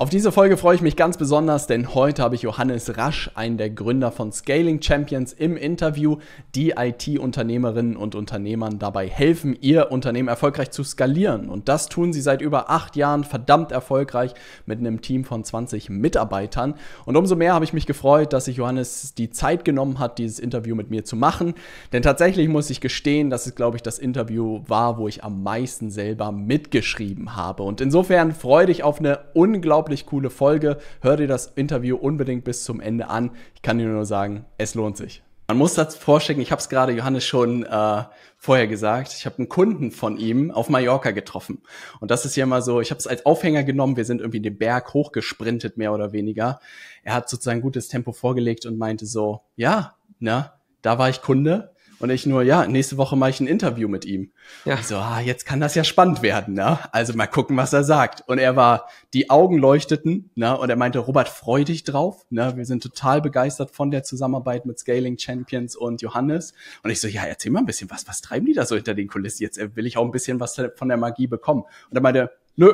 Auf diese Folge freue ich mich ganz besonders, denn heute habe ich Johannes Rasch, einen der Gründer von Scaling Champions, im Interview, die IT-Unternehmerinnen und Unternehmern dabei helfen, ihr Unternehmen erfolgreich zu skalieren. Und das tun sie seit über acht Jahren verdammt erfolgreich mit einem Team von 20 Mitarbeitern. Und umso mehr habe ich mich gefreut, dass sich Johannes die Zeit genommen hat, dieses Interview mit mir zu machen. Denn tatsächlich muss ich gestehen, dass es, glaube ich, das Interview war, wo ich am meisten selber mitgeschrieben habe. Und insofern freue ich auf eine unglaubliche unglaublich coole Folge. Hör dir das Interview unbedingt bis zum Ende an. Ich kann dir nur sagen, es lohnt sich. Man muss das vorschicken, ich habe es gerade Johannes schon äh, vorher gesagt, ich habe einen Kunden von ihm auf Mallorca getroffen. Und das ist ja mal so, ich habe es als Aufhänger genommen, wir sind irgendwie den Berg hochgesprintet, mehr oder weniger. Er hat sozusagen gutes Tempo vorgelegt und meinte so, ja, ne, da war ich Kunde, und ich nur, ja, nächste Woche mache ich ein Interview mit ihm. Ja. So, ah, jetzt kann das ja spannend werden, ne? Also mal gucken, was er sagt. Und er war, die Augen leuchteten, ne? Und er meinte, Robert, freu dich drauf, ne? Wir sind total begeistert von der Zusammenarbeit mit Scaling Champions und Johannes. Und ich so, ja, erzähl mal ein bisschen was, was treiben die da so hinter den Kulissen? Jetzt äh, will ich auch ein bisschen was von der Magie bekommen. Und er meinte, nö,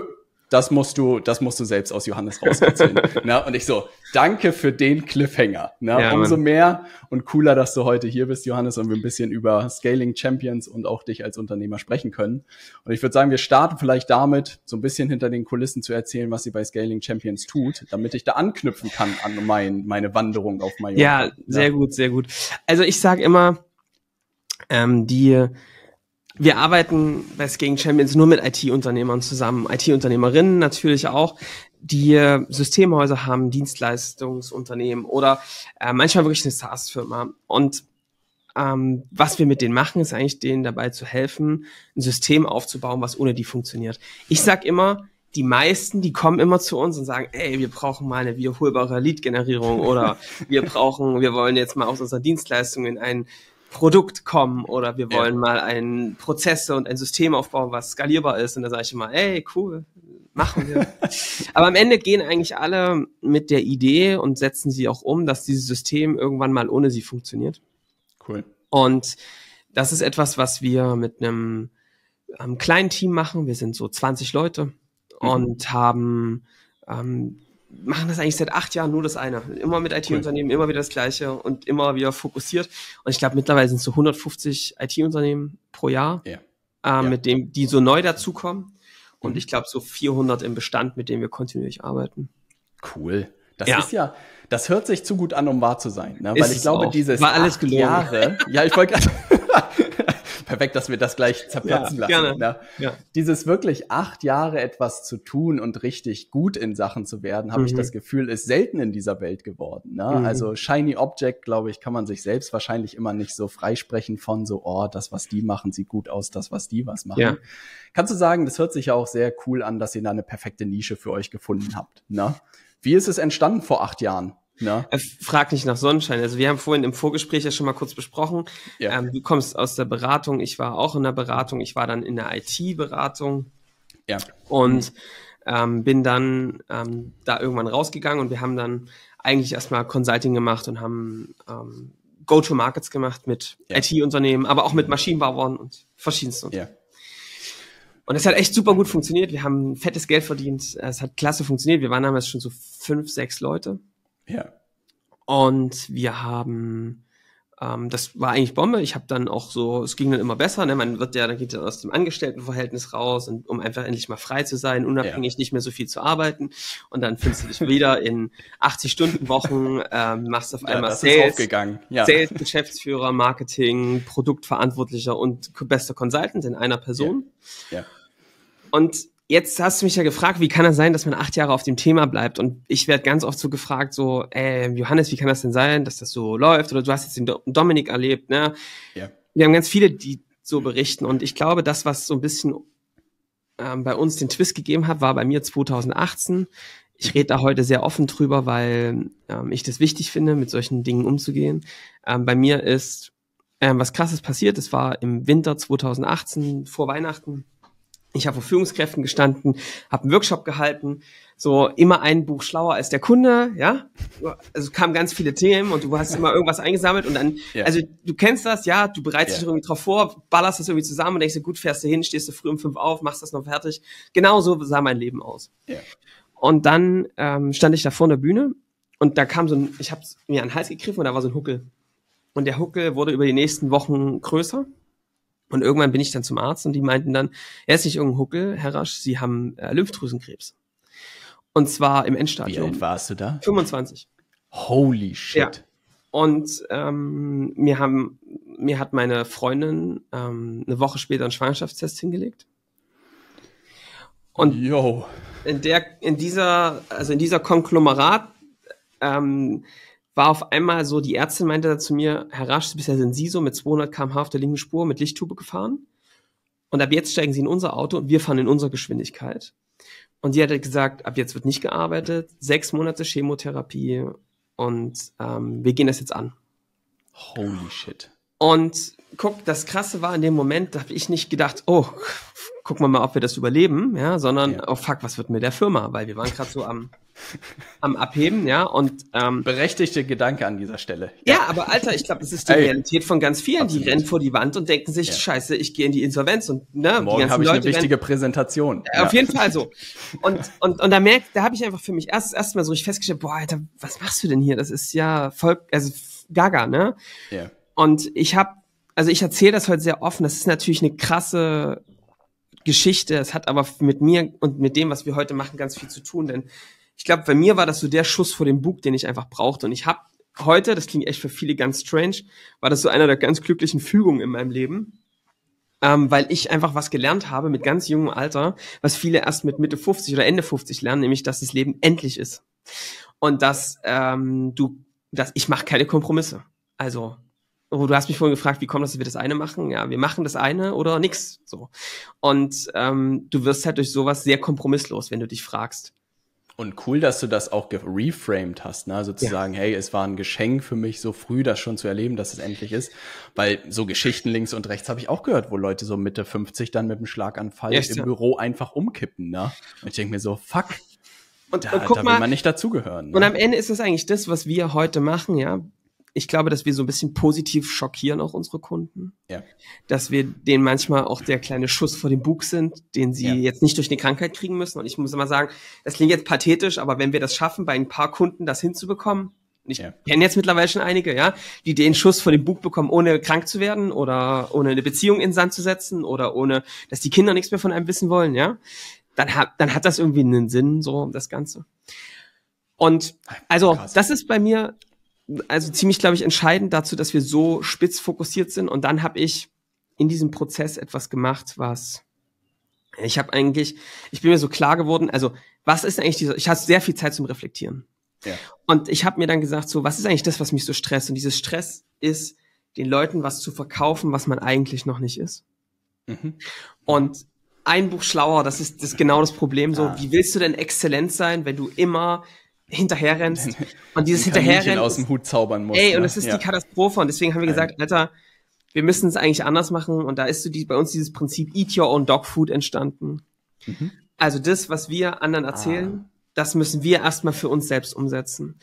das musst du, das musst du selbst aus Johannes rauskitzeln. Ne? Und ich so, danke für den Cliffhanger. Ne? Ja, Umso Mann. mehr und cooler, dass du heute hier bist, Johannes, und wir ein bisschen über Scaling Champions und auch dich als Unternehmer sprechen können. Und ich würde sagen, wir starten vielleicht damit, so ein bisschen hinter den Kulissen zu erzählen, was sie bei Scaling Champions tut, damit ich da anknüpfen kann an mein, meine Wanderung auf Mallorca. Ja, ne? sehr ja. gut, sehr gut. Also ich sage immer, ähm, die wir arbeiten bei Skating Champions nur mit IT-Unternehmern zusammen, IT-Unternehmerinnen natürlich auch, die Systemhäuser haben, Dienstleistungsunternehmen oder äh, manchmal wirklich eine SaaS-Firma. Und ähm, was wir mit denen machen, ist eigentlich denen dabei zu helfen, ein System aufzubauen, was ohne die funktioniert. Ich sag immer, die meisten, die kommen immer zu uns und sagen, ey, wir brauchen mal eine wiederholbare Lead-Generierung oder wir brauchen, wir wollen jetzt mal aus unserer Dienstleistung in einen Produkt kommen oder wir wollen ja. mal einen Prozesse und ein System aufbauen, was skalierbar ist. Und da sage ich immer, ey, cool, machen wir. Aber am Ende gehen eigentlich alle mit der Idee und setzen sie auch um, dass dieses System irgendwann mal ohne sie funktioniert. Cool. Und das ist etwas, was wir mit einem, einem kleinen Team machen. Wir sind so 20 Leute mhm. und haben ähm, machen das eigentlich seit acht Jahren nur das eine. Immer mit IT-Unternehmen, cool. immer wieder das Gleiche und immer wieder fokussiert. Und ich glaube, mittlerweile sind es so 150 IT-Unternehmen pro Jahr, yeah. äh, yeah. mit dem, die so neu dazukommen. Und mhm. ich glaube, so 400 im Bestand, mit denen wir kontinuierlich arbeiten. Cool. Das ja. ist ja, das hört sich zu gut an, um wahr zu sein, ne? weil ist ich glaube, auch. dieses War alles gelogen. Jahre, ja, ich wollte gerade, perfekt, dass wir das gleich zerplatzen ja, lassen. Gerne. Ne? Ja. Dieses wirklich acht Jahre etwas zu tun und richtig gut in Sachen zu werden, habe mhm. ich das Gefühl, ist selten in dieser Welt geworden. Ne? Mhm. Also Shiny Object, glaube ich, kann man sich selbst wahrscheinlich immer nicht so freisprechen von so, oh, das, was die machen, sieht gut aus, das, was die was machen. Ja. Kannst du sagen, das hört sich ja auch sehr cool an, dass ihr da eine perfekte Nische für euch gefunden habt. Ne? Wie ist es entstanden vor acht Jahren? Na? Äh, frag nicht nach Sonnenschein. Also wir haben vorhin im Vorgespräch ja schon mal kurz besprochen. Ja. Ähm, du kommst aus der Beratung, ich war auch in der Beratung, ich war dann in der IT-Beratung. Ja. Und ähm, bin dann ähm, da irgendwann rausgegangen und wir haben dann eigentlich erstmal Consulting gemacht und haben ähm, Go-to-Markets gemacht mit ja. IT-Unternehmen, aber auch mit mhm. Maschinenbauern und verschiedensten. Ja. Und es hat echt super gut funktioniert. Wir haben fettes Geld verdient. Es hat klasse funktioniert. Wir waren damals schon so fünf, sechs Leute. Ja. Und wir haben, ähm, das war eigentlich Bombe. Ich habe dann auch so, es ging dann immer besser. Ne? Man wird ja, dann geht dann aus dem Angestelltenverhältnis raus, und, um einfach endlich mal frei zu sein, unabhängig ja. nicht mehr so viel zu arbeiten. Und dann findest du dich wieder in 80 Stunden Wochen, ähm, machst auf einmal ja, Sales, ja. Sales, Geschäftsführer, Marketing, Produktverantwortlicher und bester Consultant in einer Person. Ja. Und jetzt hast du mich ja gefragt, wie kann das sein, dass man acht Jahre auf dem Thema bleibt? Und ich werde ganz oft so gefragt, so, äh, Johannes, wie kann das denn sein, dass das so läuft? Oder du hast jetzt den Dominik erlebt, ne? Ja. Wir haben ganz viele, die so berichten. Und ich glaube, das, was so ein bisschen ähm, bei uns den Twist gegeben hat, war bei mir 2018. Ich rede da heute sehr offen drüber, weil ähm, ich das wichtig finde, mit solchen Dingen umzugehen. Ähm, bei mir ist ähm, was krasses passiert. Es war im Winter 2018, vor Weihnachten ich habe vor Führungskräften gestanden, habe einen Workshop gehalten, so immer ein Buch schlauer als der Kunde, ja. Also kamen ganz viele Themen und du hast immer irgendwas eingesammelt und dann, ja. also du kennst das, ja, du bereitest ja. dich irgendwie drauf vor, ballerst das irgendwie zusammen und denkst dir, gut, fährst du hin, stehst du früh um fünf auf, machst das noch fertig. Genau so sah mein Leben aus. Ja. Und dann ähm, stand ich da vor der Bühne und da kam so ein, ich habe mir an den Hals gegriffen und da war so ein Huckel. Und der Huckel wurde über die nächsten Wochen größer. Und irgendwann bin ich dann zum Arzt und die meinten dann, er ist nicht irgendein Huckel, Herr Rasch, Sie haben äh, Lymphdrüsenkrebs. Und zwar im Endstadium. Wie alt warst du da? 25. Holy shit. Ja. Und ähm, mir, haben, mir hat meine Freundin ähm, eine Woche später einen Schwangerschaftstest hingelegt. Und Yo. in der, in dieser, also in dieser Konglomerat ähm, war auf einmal so, die Ärztin meinte da zu mir, Herr Rasch, bisher sind Sie so mit 200 km/h auf der linken Spur mit Lichttube gefahren. Und ab jetzt steigen Sie in unser Auto und wir fahren in unserer Geschwindigkeit. Und sie hat halt gesagt, ab jetzt wird nicht gearbeitet, sechs Monate Chemotherapie und ähm, wir gehen das jetzt an. Holy shit. Und guck, das Krasse war in dem Moment, da habe ich nicht gedacht, oh, gucken wir mal, ob wir das überleben, ja, sondern, ja. oh fuck, was wird mit der Firma? Weil wir waren gerade so am, am Abheben, ja, und ähm, berechtigte Gedanke an dieser Stelle. Ja, ja aber Alter, ich glaube, das ist die Ey, Realität von ganz vielen. Absolut. Die rennen vor die Wand und denken sich, ja. scheiße, ich gehe in die Insolvenz und ne, morgen habe ich Leute eine wichtige rennen. Präsentation. Ja, Auf jeden Fall so. Und und und da merkt, da habe ich einfach für mich erst erst mal so ich festgestellt, boah, Alter, was machst du denn hier? Das ist ja voll, also Gaga, ne? Ja. Und ich habe also ich erzähle das heute sehr offen. Das ist natürlich eine krasse Geschichte. Es hat aber mit mir und mit dem, was wir heute machen, ganz viel zu tun. Denn ich glaube, bei mir war das so der Schuss vor dem Bug, den ich einfach brauchte. Und ich habe heute, das klingt echt für viele ganz strange, war das so einer der ganz glücklichen Fügungen in meinem Leben. Ähm, weil ich einfach was gelernt habe mit ganz jungem Alter, was viele erst mit Mitte 50 oder Ende 50 lernen, nämlich, dass das Leben endlich ist. Und dass ähm, du, dass ich mache keine Kompromisse. Also oh, du hast mich vorhin gefragt, wie kommt das, dass wir das eine machen? Ja, wir machen das eine oder nix. So. Und ähm, du wirst halt durch sowas sehr kompromisslos, wenn du dich fragst. Und cool, dass du das auch reframed hast, ne? Sozusagen, also ja. hey, es war ein Geschenk für mich, so früh das schon zu erleben, dass es endlich ist. Weil so Geschichten links und rechts habe ich auch gehört, wo Leute so Mitte 50 dann mit einem Schlaganfall Echt, im ja. Büro einfach umkippen, ne? Und ich denke mir so, fuck, und, da, und guck da will mal, man nicht dazugehören. Ne? Und am Ende ist es eigentlich das, was wir heute machen, ja ich glaube, dass wir so ein bisschen positiv schockieren auch unsere Kunden. Ja. Dass wir denen manchmal auch der kleine Schuss vor dem Bug sind, den sie ja. jetzt nicht durch eine Krankheit kriegen müssen. Und ich muss immer sagen, das klingt jetzt pathetisch, aber wenn wir das schaffen, bei ein paar Kunden das hinzubekommen, ich ja. kenne jetzt mittlerweile schon einige, ja, die den Schuss vor dem Bug bekommen, ohne krank zu werden oder ohne eine Beziehung in den Sand zu setzen oder ohne, dass die Kinder nichts mehr von einem wissen wollen, ja, dann hat, dann hat das irgendwie einen Sinn, so das Ganze. Und also, Krass. das ist bei mir also ziemlich, glaube ich, entscheidend dazu, dass wir so spitz fokussiert sind. Und dann habe ich in diesem Prozess etwas gemacht, was ich habe eigentlich, ich bin mir so klar geworden, also was ist eigentlich dieser, ich hatte sehr viel Zeit zum Reflektieren. Ja. Und ich habe mir dann gesagt, so, was ist eigentlich das, was mich so stresst? Und dieses Stress ist, den Leuten was zu verkaufen, was man eigentlich noch nicht ist. Mhm. Und ein Buch schlauer, das ist das ist genau das Problem. So, ah. wie willst du denn exzellent sein, wenn du immer hinterherrennst und dieses Hinterherrennen aus dem Hut zaubern musst. Ey, und das ne? ist ja. die Katastrophe und deswegen haben wir gesagt, Alter, wir müssen es eigentlich anders machen und da ist so die, bei uns dieses Prinzip Eat Your Own Dog Food entstanden. Mhm. Also das, was wir anderen ah. erzählen, ah. das müssen wir erstmal für uns selbst umsetzen.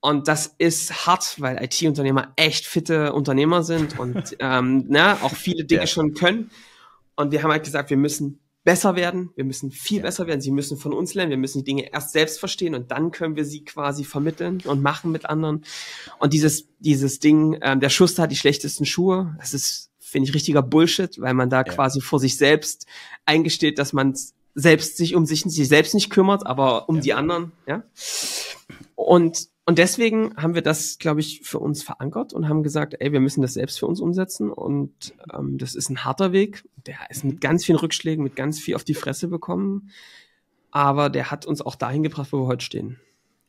Und das ist hart, weil IT-Unternehmer echt fitte Unternehmer sind und ähm, na, ne, auch viele Dinge ja. schon können. Und wir haben halt gesagt, wir müssen besser werden. Wir müssen viel ja. besser werden. Sie müssen von uns lernen. Wir müssen die Dinge erst selbst verstehen und dann können wir sie quasi vermitteln und machen mit anderen. Und dieses, dieses Ding, ähm, der Schuster hat die schlechtesten Schuhe. Das ist, finde ich, richtiger Bullshit, weil man da ja. quasi vor sich selbst eingesteht, dass man selbst sich um sich, sich selbst nicht kümmert, aber um ja. die anderen, ja. Und und deswegen haben wir das, glaube ich, für uns verankert und haben gesagt, ey, wir müssen das selbst für uns umsetzen. Und ähm, das ist ein harter Weg. Der ist mit ganz vielen Rückschlägen, mit ganz viel auf die Fresse bekommen. Aber der hat uns auch dahin gebracht, wo wir heute stehen.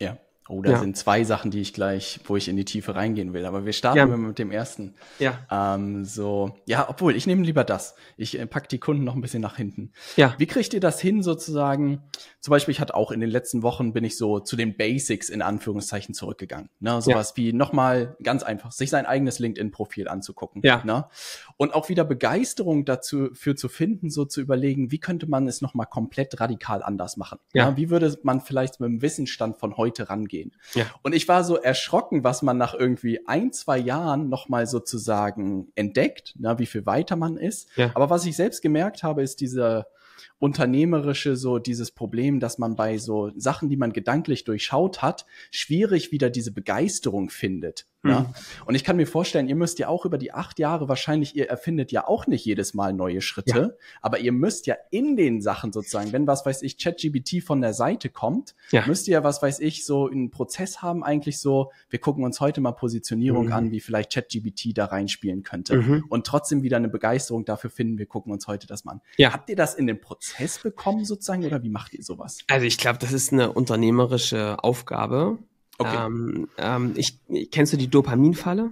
Ja, Oh, da ja. sind zwei Sachen, die ich gleich, wo ich in die Tiefe reingehen will. Aber wir starten ja. mit dem ersten. Ja. Ähm, so, ja, obwohl, ich nehme lieber das. Ich äh, pack die Kunden noch ein bisschen nach hinten. Ja. Wie kriegt ihr das hin, sozusagen? Zum Beispiel, ich hatte auch in den letzten Wochen bin ich so zu den Basics in Anführungszeichen zurückgegangen. Ne? Sowas ja. wie nochmal ganz einfach, sich sein eigenes LinkedIn-Profil anzugucken. Ja. Ne? Und auch wieder Begeisterung dazu für zu finden, so zu überlegen, wie könnte man es nochmal komplett radikal anders machen? Ja. Ne? Wie würde man vielleicht mit dem Wissensstand von heute rangehen? gehen. Ja. Und ich war so erschrocken, was man nach irgendwie ein, zwei Jahren nochmal sozusagen entdeckt, na, wie viel weiter man ist. Ja. Aber was ich selbst gemerkt habe, ist diese unternehmerische, so dieses Problem, dass man bei so Sachen, die man gedanklich durchschaut hat, schwierig wieder diese Begeisterung findet. Mhm. Ja? Und ich kann mir vorstellen, ihr müsst ja auch über die acht Jahre wahrscheinlich, ihr erfindet ja auch nicht jedes Mal neue Schritte, ja. aber ihr müsst ja in den Sachen sozusagen, wenn was weiß ich, ChatGBT von der Seite kommt, ja. müsst ihr ja was weiß ich, so einen Prozess haben, eigentlich so, wir gucken uns heute mal Positionierung mhm. an, wie vielleicht ChatGBT da reinspielen könnte. Mhm. Und trotzdem wieder eine Begeisterung dafür finden, wir gucken uns heute das mal an. Ja. Habt ihr das in den Prozess bekommen sozusagen oder wie macht ihr sowas? Also ich glaube, das ist eine unternehmerische Aufgabe Okay. Ähm, ähm, ich, kennst du die Dopaminfalle?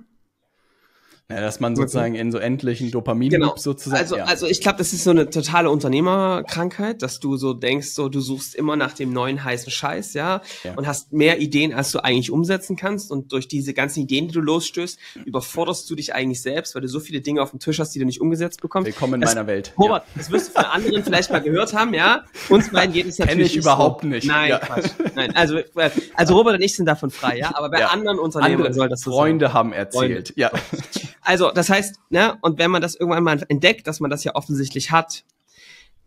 Ja, dass man sozusagen in so endlichen dopamin genau. sozusagen. Also, ja. also ich glaube, das ist so eine totale Unternehmerkrankheit, dass du so denkst, so du suchst immer nach dem neuen heißen Scheiß, ja, ja, und hast mehr Ideen, als du eigentlich umsetzen kannst. Und durch diese ganzen Ideen, die du losstößt, überforderst du dich eigentlich selbst, weil du so viele Dinge auf dem Tisch hast, die du nicht umgesetzt bekommst. Willkommen in das, meiner Welt. Robert, ja. das wirst du von anderen vielleicht mal gehört haben, ja. Uns beiden geht es natürlich. Kenn ich überhaupt nicht. Nein, Quatsch. Nein, also, äh, also Robert und ich sind davon frei, ja. Aber bei anderen Unternehmern andere soll das so Freunde sein. haben erzählt, Freunde. ja. Also, das heißt, ne, und wenn man das irgendwann mal entdeckt, dass man das ja offensichtlich hat,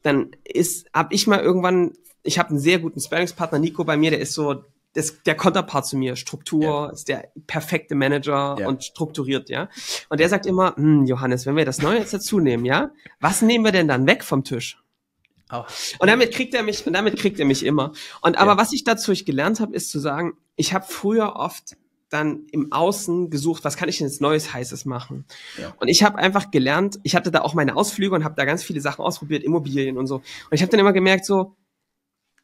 dann ist, hab ich mal irgendwann, ich habe einen sehr guten Sparringspartner, Nico, bei mir, der ist so das, der Konterpart zu mir, Struktur, ja. ist der perfekte Manager ja. und strukturiert, ja. Und der sagt immer, hm, Johannes, wenn wir das Neue jetzt dazu nehmen, ja, was nehmen wir denn dann weg vom Tisch? Oh. Und damit kriegt er mich, und damit kriegt er mich immer. Und aber ja. was ich dazu ich gelernt habe, ist zu sagen, ich habe früher oft dann im Außen gesucht, was kann ich denn jetzt Neues, Heißes machen? Ja. Und ich habe einfach gelernt, ich hatte da auch meine Ausflüge und habe da ganz viele Sachen ausprobiert, Immobilien und so. Und ich habe dann immer gemerkt, so,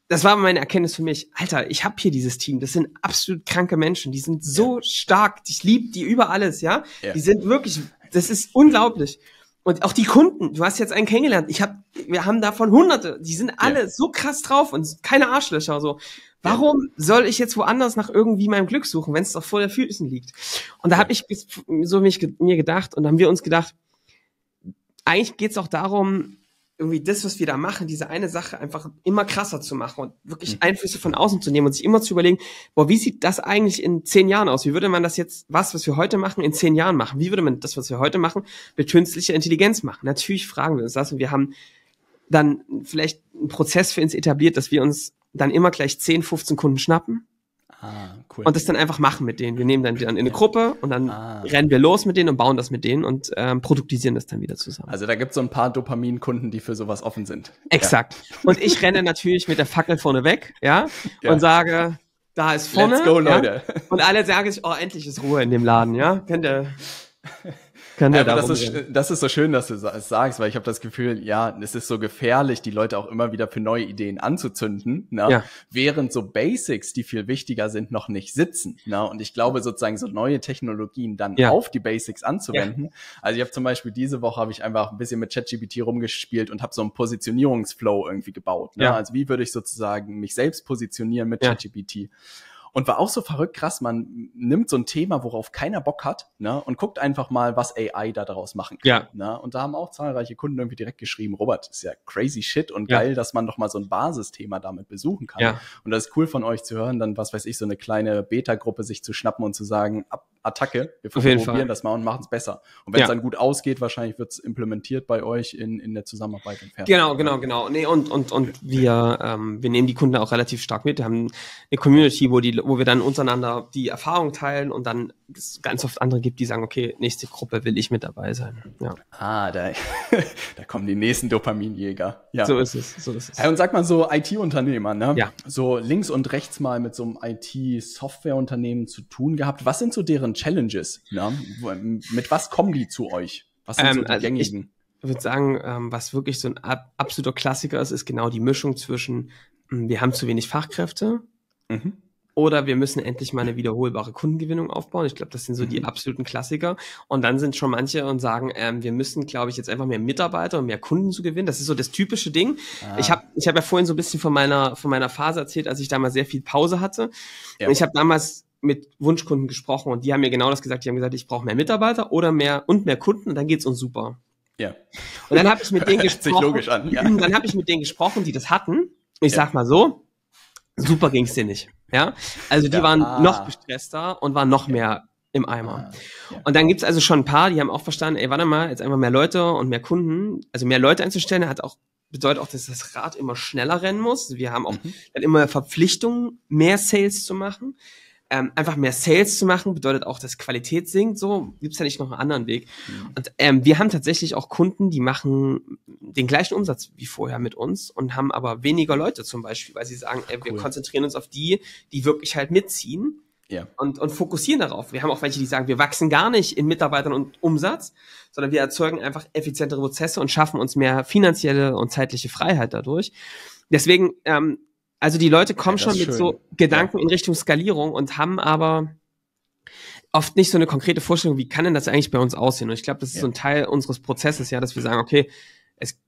das war meine Erkenntnis für mich. Alter, ich habe hier dieses Team. Das sind absolut kranke Menschen. Die sind so ja. stark. Ich liebe die über alles, ja? ja? Die sind wirklich, das ist unglaublich und auch die Kunden, du hast jetzt einen kennengelernt. Ich hab, wir haben davon hunderte, die sind alle ja. so krass drauf und keine Arschlöcher so. Warum ja. soll ich jetzt woanders nach irgendwie meinem Glück suchen, wenn es doch vor der Füßen liegt? Und da habe ich so mich, mir gedacht und haben wir uns gedacht, eigentlich geht es auch darum, irgendwie das, was wir da machen, diese eine Sache einfach immer krasser zu machen und wirklich mhm. Einflüsse von außen zu nehmen und sich immer zu überlegen, boah, wie sieht das eigentlich in zehn Jahren aus? Wie würde man das jetzt, was, was wir heute machen, in zehn Jahren machen? Wie würde man das, was wir heute machen, mit künstlicher Intelligenz machen? Natürlich fragen wir uns das und wir haben dann vielleicht einen Prozess für uns etabliert, dass wir uns dann immer gleich 10, 15 Kunden schnappen Ah, cool. Und das dann einfach machen mit denen. Wir nehmen dann, dann in eine Gruppe und dann ah. rennen wir los mit denen und bauen das mit denen und ähm, produktisieren das dann wieder zusammen. Also da gibt es so ein paar Dopamin-Kunden, die für sowas offen sind. Exakt. Ja. Und ich renne natürlich mit der Fackel vorne weg, ja, ja. und sage, da ist vorne. Let's go, Leute. Ja? Und alle sagen sich, oh, endlich ist Ruhe in dem Laden, ja. Kennt ihr? Kann ja, das, ist, das ist so schön, dass du es sagst, weil ich habe das Gefühl, ja, es ist so gefährlich, die Leute auch immer wieder für neue Ideen anzuzünden, ne? Ja. während so Basics, die viel wichtiger sind, noch nicht sitzen. Ne? Und ich glaube sozusagen, so neue Technologien dann ja. auf die Basics anzuwenden. Ja. Also ich habe zum Beispiel diese Woche habe ich einfach ein bisschen mit ChatGPT rumgespielt und habe so einen Positionierungsflow irgendwie gebaut. Ne? Also wie würde ich sozusagen mich selbst positionieren mit ChatGPT? Und war auch so verrückt krass, man nimmt so ein Thema, worauf keiner Bock hat, ne, und guckt einfach mal, was AI da daraus machen kann. Ja. Ne? Und da haben auch zahlreiche Kunden irgendwie direkt geschrieben, Robert, ist ja crazy shit und ja. geil, dass man doch mal so ein Basisthema damit besuchen kann. Ja. Und das ist cool von euch zu hören, dann, was weiß ich, so eine kleine Beta-Gruppe sich zu schnappen und zu sagen, ab Attacke. Wir Auf jeden Fall. das mal und machen es besser. Und wenn es ja. dann gut ausgeht, wahrscheinlich wird es implementiert bei euch in, in der Zusammenarbeit entfernt. Genau, genau, genau. Nee, und, und, und wir, ähm, wir nehmen die Kunden auch relativ stark mit. Wir haben eine Community, wo, die, wo wir dann untereinander die Erfahrung teilen und dann es ganz oft andere gibt, die sagen, okay, nächste Gruppe will ich mit dabei sein. Ja. Ah, da, da kommen die nächsten Dopaminjäger. Ja. So ist es, so ist es. Und sag mal so IT-Unternehmer, ne? Ja. So links und rechts mal mit so einem IT-Software-Unternehmen zu tun gehabt. Was sind so deren Challenges? Ne? Mit was kommen die zu euch? Was sind ähm, so die also gängigen? Ich würde sagen, ähm, was wirklich so ein absoluter Klassiker ist, ist genau die Mischung zwischen, hm, wir haben zu wenig Fachkräfte, Mhm. Oder wir müssen endlich mal eine wiederholbare Kundengewinnung aufbauen. Ich glaube, das sind so die mhm. absoluten Klassiker. Und dann sind schon manche und sagen, ähm, wir müssen, glaube ich, jetzt einfach mehr Mitarbeiter und mehr Kunden zu gewinnen. Das ist so das typische Ding. Ah. Ich habe ich hab ja vorhin so ein bisschen von meiner, von meiner Phase erzählt, als ich damals sehr viel Pause hatte. Ja. Ich habe damals mit Wunschkunden gesprochen und die haben mir genau das gesagt. Die haben gesagt, ich brauche mehr Mitarbeiter oder mehr und mehr Kunden und dann geht's uns super. Ja. Und dann habe ich mit denen gesprochen. An, ja. Dann habe ich mit denen gesprochen, die das hatten. Ich ja. sag mal so, super ging's dir nicht. Ja? Also die ja, waren ah. noch gestresster und waren noch mehr im Eimer. Ah, ja. Und dann gibt's also schon ein paar, die haben auch verstanden, ey, warte mal, jetzt einfach mehr Leute und mehr Kunden. Also mehr Leute einzustellen, hat auch bedeutet auch, dass das Rad immer schneller rennen muss. Wir haben auch mhm. dann immer Verpflichtungen, mehr Sales zu machen ähm, einfach mehr Sales zu machen, bedeutet auch, dass Qualität sinkt. So gibt's ja nicht noch einen anderen Weg. Mhm. Und ähm, wir haben tatsächlich auch Kunden, die machen den gleichen Umsatz wie vorher mit uns und haben aber weniger Leute zum Beispiel, weil sie sagen, ey, wir cool. konzentrieren uns auf die, die wirklich halt mitziehen. Ja. Und, und fokussieren darauf. Wir haben auch welche, die sagen, wir wachsen gar nicht in Mitarbeitern und Umsatz, sondern wir erzeugen einfach effizientere Prozesse und schaffen uns mehr finanzielle und zeitliche Freiheit dadurch. Deswegen ähm, also die Leute kommen ja, schon mit schön. so Gedanken ja. in Richtung Skalierung und haben aber oft nicht so eine konkrete Vorstellung, wie kann denn das eigentlich bei uns aussehen? Und ich glaube, das ist ja. so ein Teil unseres Prozesses, ja, dass wir sagen, okay, es,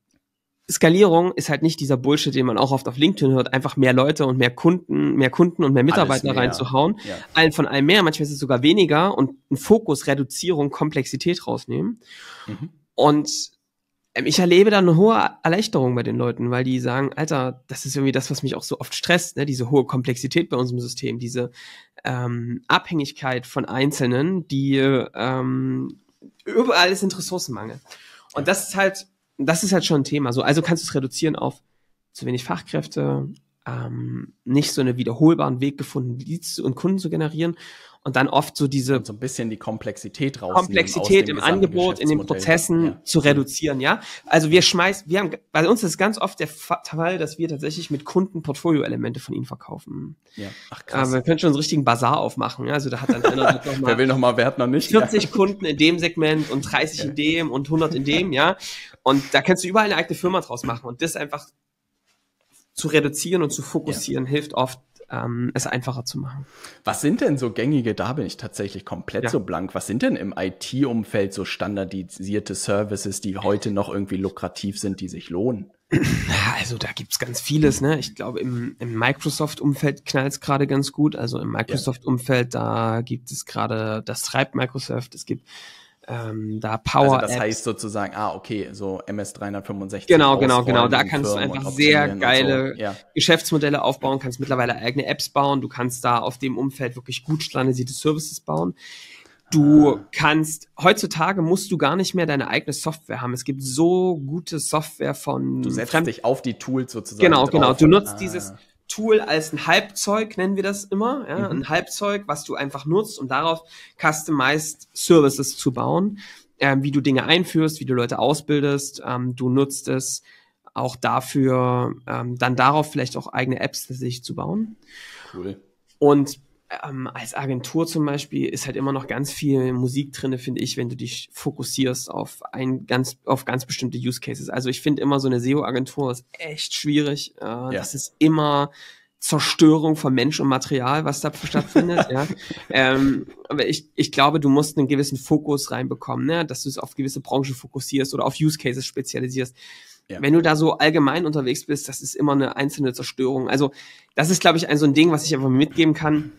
Skalierung ist halt nicht dieser Bullshit, den man auch oft auf LinkedIn hört, einfach mehr Leute und mehr Kunden, mehr Kunden und mehr Mitarbeiter mehr. reinzuhauen. Ja. Allen von allem mehr, manchmal ist es sogar weniger und ein Fokus, Reduzierung, Komplexität rausnehmen. Mhm. Und ähm, ich erlebe da eine hohe Erleichterung bei den Leuten, weil die sagen, Alter, das ist irgendwie das, was mich auch so oft stresst, ne? diese hohe Komplexität bei unserem System, diese ähm, Abhängigkeit von Einzelnen, die ähm, überall ist ein Ressourcenmangel. Und das ist halt, das ist halt schon ein Thema. So, also kannst du es reduzieren auf zu wenig Fachkräfte, ähm, nicht so einen wiederholbaren Weg gefunden, Leads und Kunden zu generieren und dann oft so diese und so ein bisschen die Komplexität raus Komplexität im Angebot in den Prozessen ja. zu reduzieren ja also wir schmeißen wir haben bei uns ist ganz oft der Fall dass wir tatsächlich mit Kunden Portfolioelemente von ihnen verkaufen ja ach ah, krass Aber wir können schon einen richtigen Bazar aufmachen ja also da hat dann einer noch mal wer will noch mal wer hat noch nicht 40 ja. Kunden in dem Segment und 30 ja. in dem und 100 in dem ja und da kannst du überall eine eigene Firma draus machen und das einfach zu reduzieren und zu fokussieren hilft oft ähm, es einfacher zu machen. Was sind denn so gängige, da bin ich tatsächlich komplett ja. so blank, was sind denn im IT-Umfeld so standardisierte Services, die heute noch irgendwie lukrativ sind, die sich lohnen? Also da gibt es ganz vieles. Ne? Ich glaube, im, im Microsoft-Umfeld knallt es gerade ganz gut. Also im Microsoft-Umfeld, da gibt es gerade, das treibt Microsoft, es gibt ähm, da Power. Also das heißt sozusagen, ah, okay, so MS 365. Genau, genau, genau. Da kannst Firmen du einfach sehr geile so. ja. Geschäftsmodelle aufbauen, kannst mittlerweile eigene Apps bauen, du kannst da auf dem Umfeld wirklich gut standardisierte Services bauen. Du ah. kannst, heutzutage musst du gar nicht mehr deine eigene Software haben. Es gibt so gute Software von. Du setzt dich auf die Tools sozusagen. Genau, genau. Du nutzt ah. dieses Tool als ein Halbzeug, nennen wir das immer, ja, mhm. ein Halbzeug, was du einfach nutzt, um darauf customized Services zu bauen, ähm, wie du Dinge einführst, wie du Leute ausbildest, ähm, du nutzt es auch dafür, ähm, dann darauf vielleicht auch eigene Apps für sich zu bauen. Cool. Und ähm, als Agentur zum Beispiel ist halt immer noch ganz viel Musik drinne, finde ich, wenn du dich fokussierst auf ein ganz, auf ganz bestimmte Use Cases. Also ich finde immer so eine SEO-Agentur ist echt schwierig. Äh, ja. Das ist immer Zerstörung von Mensch und Material, was da stattfindet. ja. Ähm, aber ich, ich glaube, du musst einen gewissen Fokus reinbekommen, ne? dass du es auf gewisse Branchen fokussierst oder auf Use Cases spezialisierst. Ja. Wenn du da so allgemein unterwegs bist, das ist immer eine einzelne Zerstörung. Also das ist, glaube ich, ein so ein Ding, was ich einfach mitgeben kann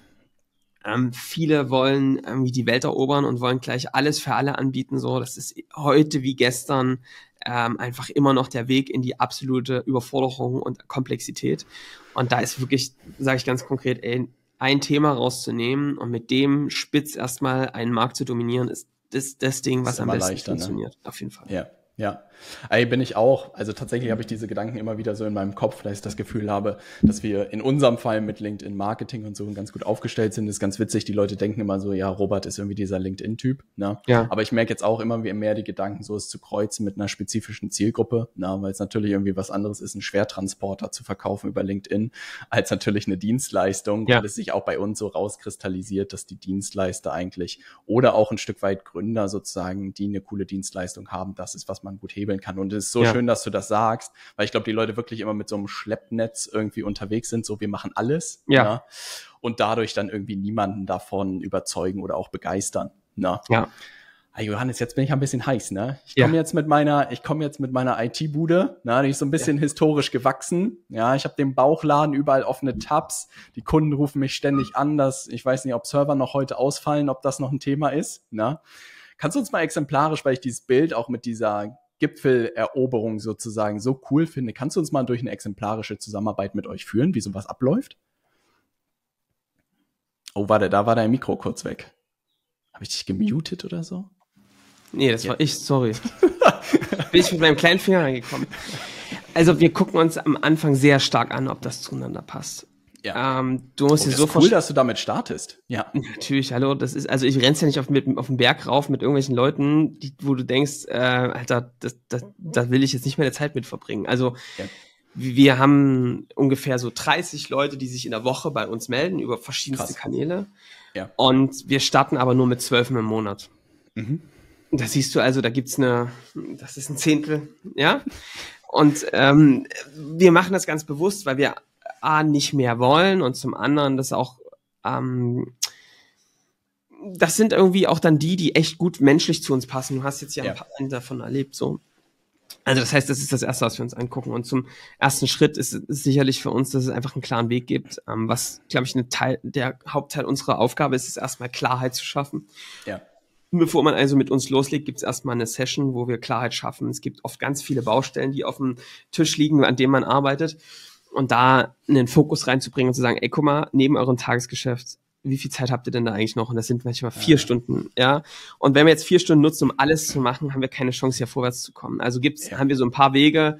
ähm, viele wollen irgendwie ähm, die Welt erobern und wollen gleich alles für alle anbieten. So, das ist heute wie gestern ähm, einfach immer noch der Weg in die absolute Überforderung und Komplexität. Und da ist wirklich, sage ich ganz konkret, ey, ein Thema rauszunehmen und mit dem spitz erstmal einen Markt zu dominieren, ist das, das Ding, was am besten ne? funktioniert. Ne? Auf jeden Fall. Ja. Ja, Ey, bin ich auch. Also tatsächlich habe ich diese Gedanken immer wieder so in meinem Kopf, da ich das Gefühl habe, dass wir in unserem Fall mit LinkedIn Marketing und so ganz gut aufgestellt sind. Das ist ganz witzig. Die Leute denken immer so, ja, Robert ist irgendwie dieser LinkedIn-Typ. Ne? Ja. Aber ich merke jetzt auch immer mehr die Gedanken, so es zu kreuzen mit einer spezifischen Zielgruppe, ne? weil es natürlich irgendwie was anderes ist, einen Schwertransporter zu verkaufen über LinkedIn, als natürlich eine Dienstleistung, ja. weil es sich auch bei uns so rauskristallisiert, dass die Dienstleister eigentlich oder auch ein Stück weit Gründer sozusagen, die eine coole Dienstleistung haben, das ist, was man man gut hebeln kann. Und es ist so ja. schön, dass du das sagst, weil ich glaube, die Leute wirklich immer mit so einem Schleppnetz irgendwie unterwegs sind, so wir machen alles. Ja. Na? Ne, und dadurch dann irgendwie niemanden davon überzeugen oder auch begeistern. Na? Ne. Ja. Ah, Johannes, jetzt bin ich ein bisschen heiß, ne? Ich komme ja. jetzt mit meiner, ich komme jetzt mit meiner IT-Bude, ne? Die ist so ein bisschen ja. historisch gewachsen. Ja, ich habe den Bauchladen, überall offene Tabs. Die Kunden rufen mich ständig an, dass ich weiß nicht, ob Server noch heute ausfallen, ob das noch ein Thema ist, ne? Kannst du uns mal exemplarisch, weil ich dieses Bild auch mit dieser Gipfeleroberung sozusagen so cool finde, kannst du uns mal durch eine exemplarische Zusammenarbeit mit euch führen, wie sowas abläuft? Oh, warte, da war dein Mikro kurz weg. Habe ich dich gemutet oder so? Nee, das ja. war ich, sorry. Bin ich mit meinem kleinen Finger reingekommen. Also wir gucken uns am Anfang sehr stark an, ob das zueinander passt. Ja. Ähm, du musst oh, dir so ist cool, dass du damit startest. Ja. Natürlich, hallo. Das ist, also ich renn's ja nicht auf, mit, auf den Berg rauf mit irgendwelchen Leuten, die, wo du denkst, äh, Alter, das, das, da will ich jetzt nicht meine Zeit mit verbringen. Also ja. wir haben ungefähr so 30 Leute, die sich in der Woche bei uns melden über verschiedenste Krass. Kanäle. Ja. Und wir starten aber nur mit zwölf im Monat. Mhm. Da siehst du also, da gibt's eine, das ist ein Zehntel, ja. Und ähm, wir machen das ganz bewusst, weil wir A nicht mehr wollen und zum anderen, dass auch ähm, das sind irgendwie auch dann die, die echt gut menschlich zu uns passen. Du hast jetzt ja, ja. ein paar davon erlebt, so. Also das heißt, das ist das Erste, was wir uns angucken. Und zum ersten Schritt ist, es sicherlich für uns, dass es einfach einen klaren Weg gibt. Ähm, was, glaube ich, eine Teil, der Hauptteil unserer Aufgabe ist, ist erstmal Klarheit zu schaffen. Ja. Bevor man also mit uns loslegt, gibt es erstmal eine Session, wo wir Klarheit schaffen. Es gibt oft ganz viele Baustellen, die auf dem Tisch liegen, an denen man arbeitet. Und da einen Fokus reinzubringen und zu sagen, ey, guck mal, neben eurem Tagesgeschäft, wie viel Zeit habt ihr denn da eigentlich noch? Und das sind manchmal vier ja. Stunden, ja. Und wenn wir jetzt vier Stunden nutzen, um alles zu machen, haben wir keine Chance, hier vorwärts zu kommen. Also gibt's, ja. haben wir so ein paar Wege,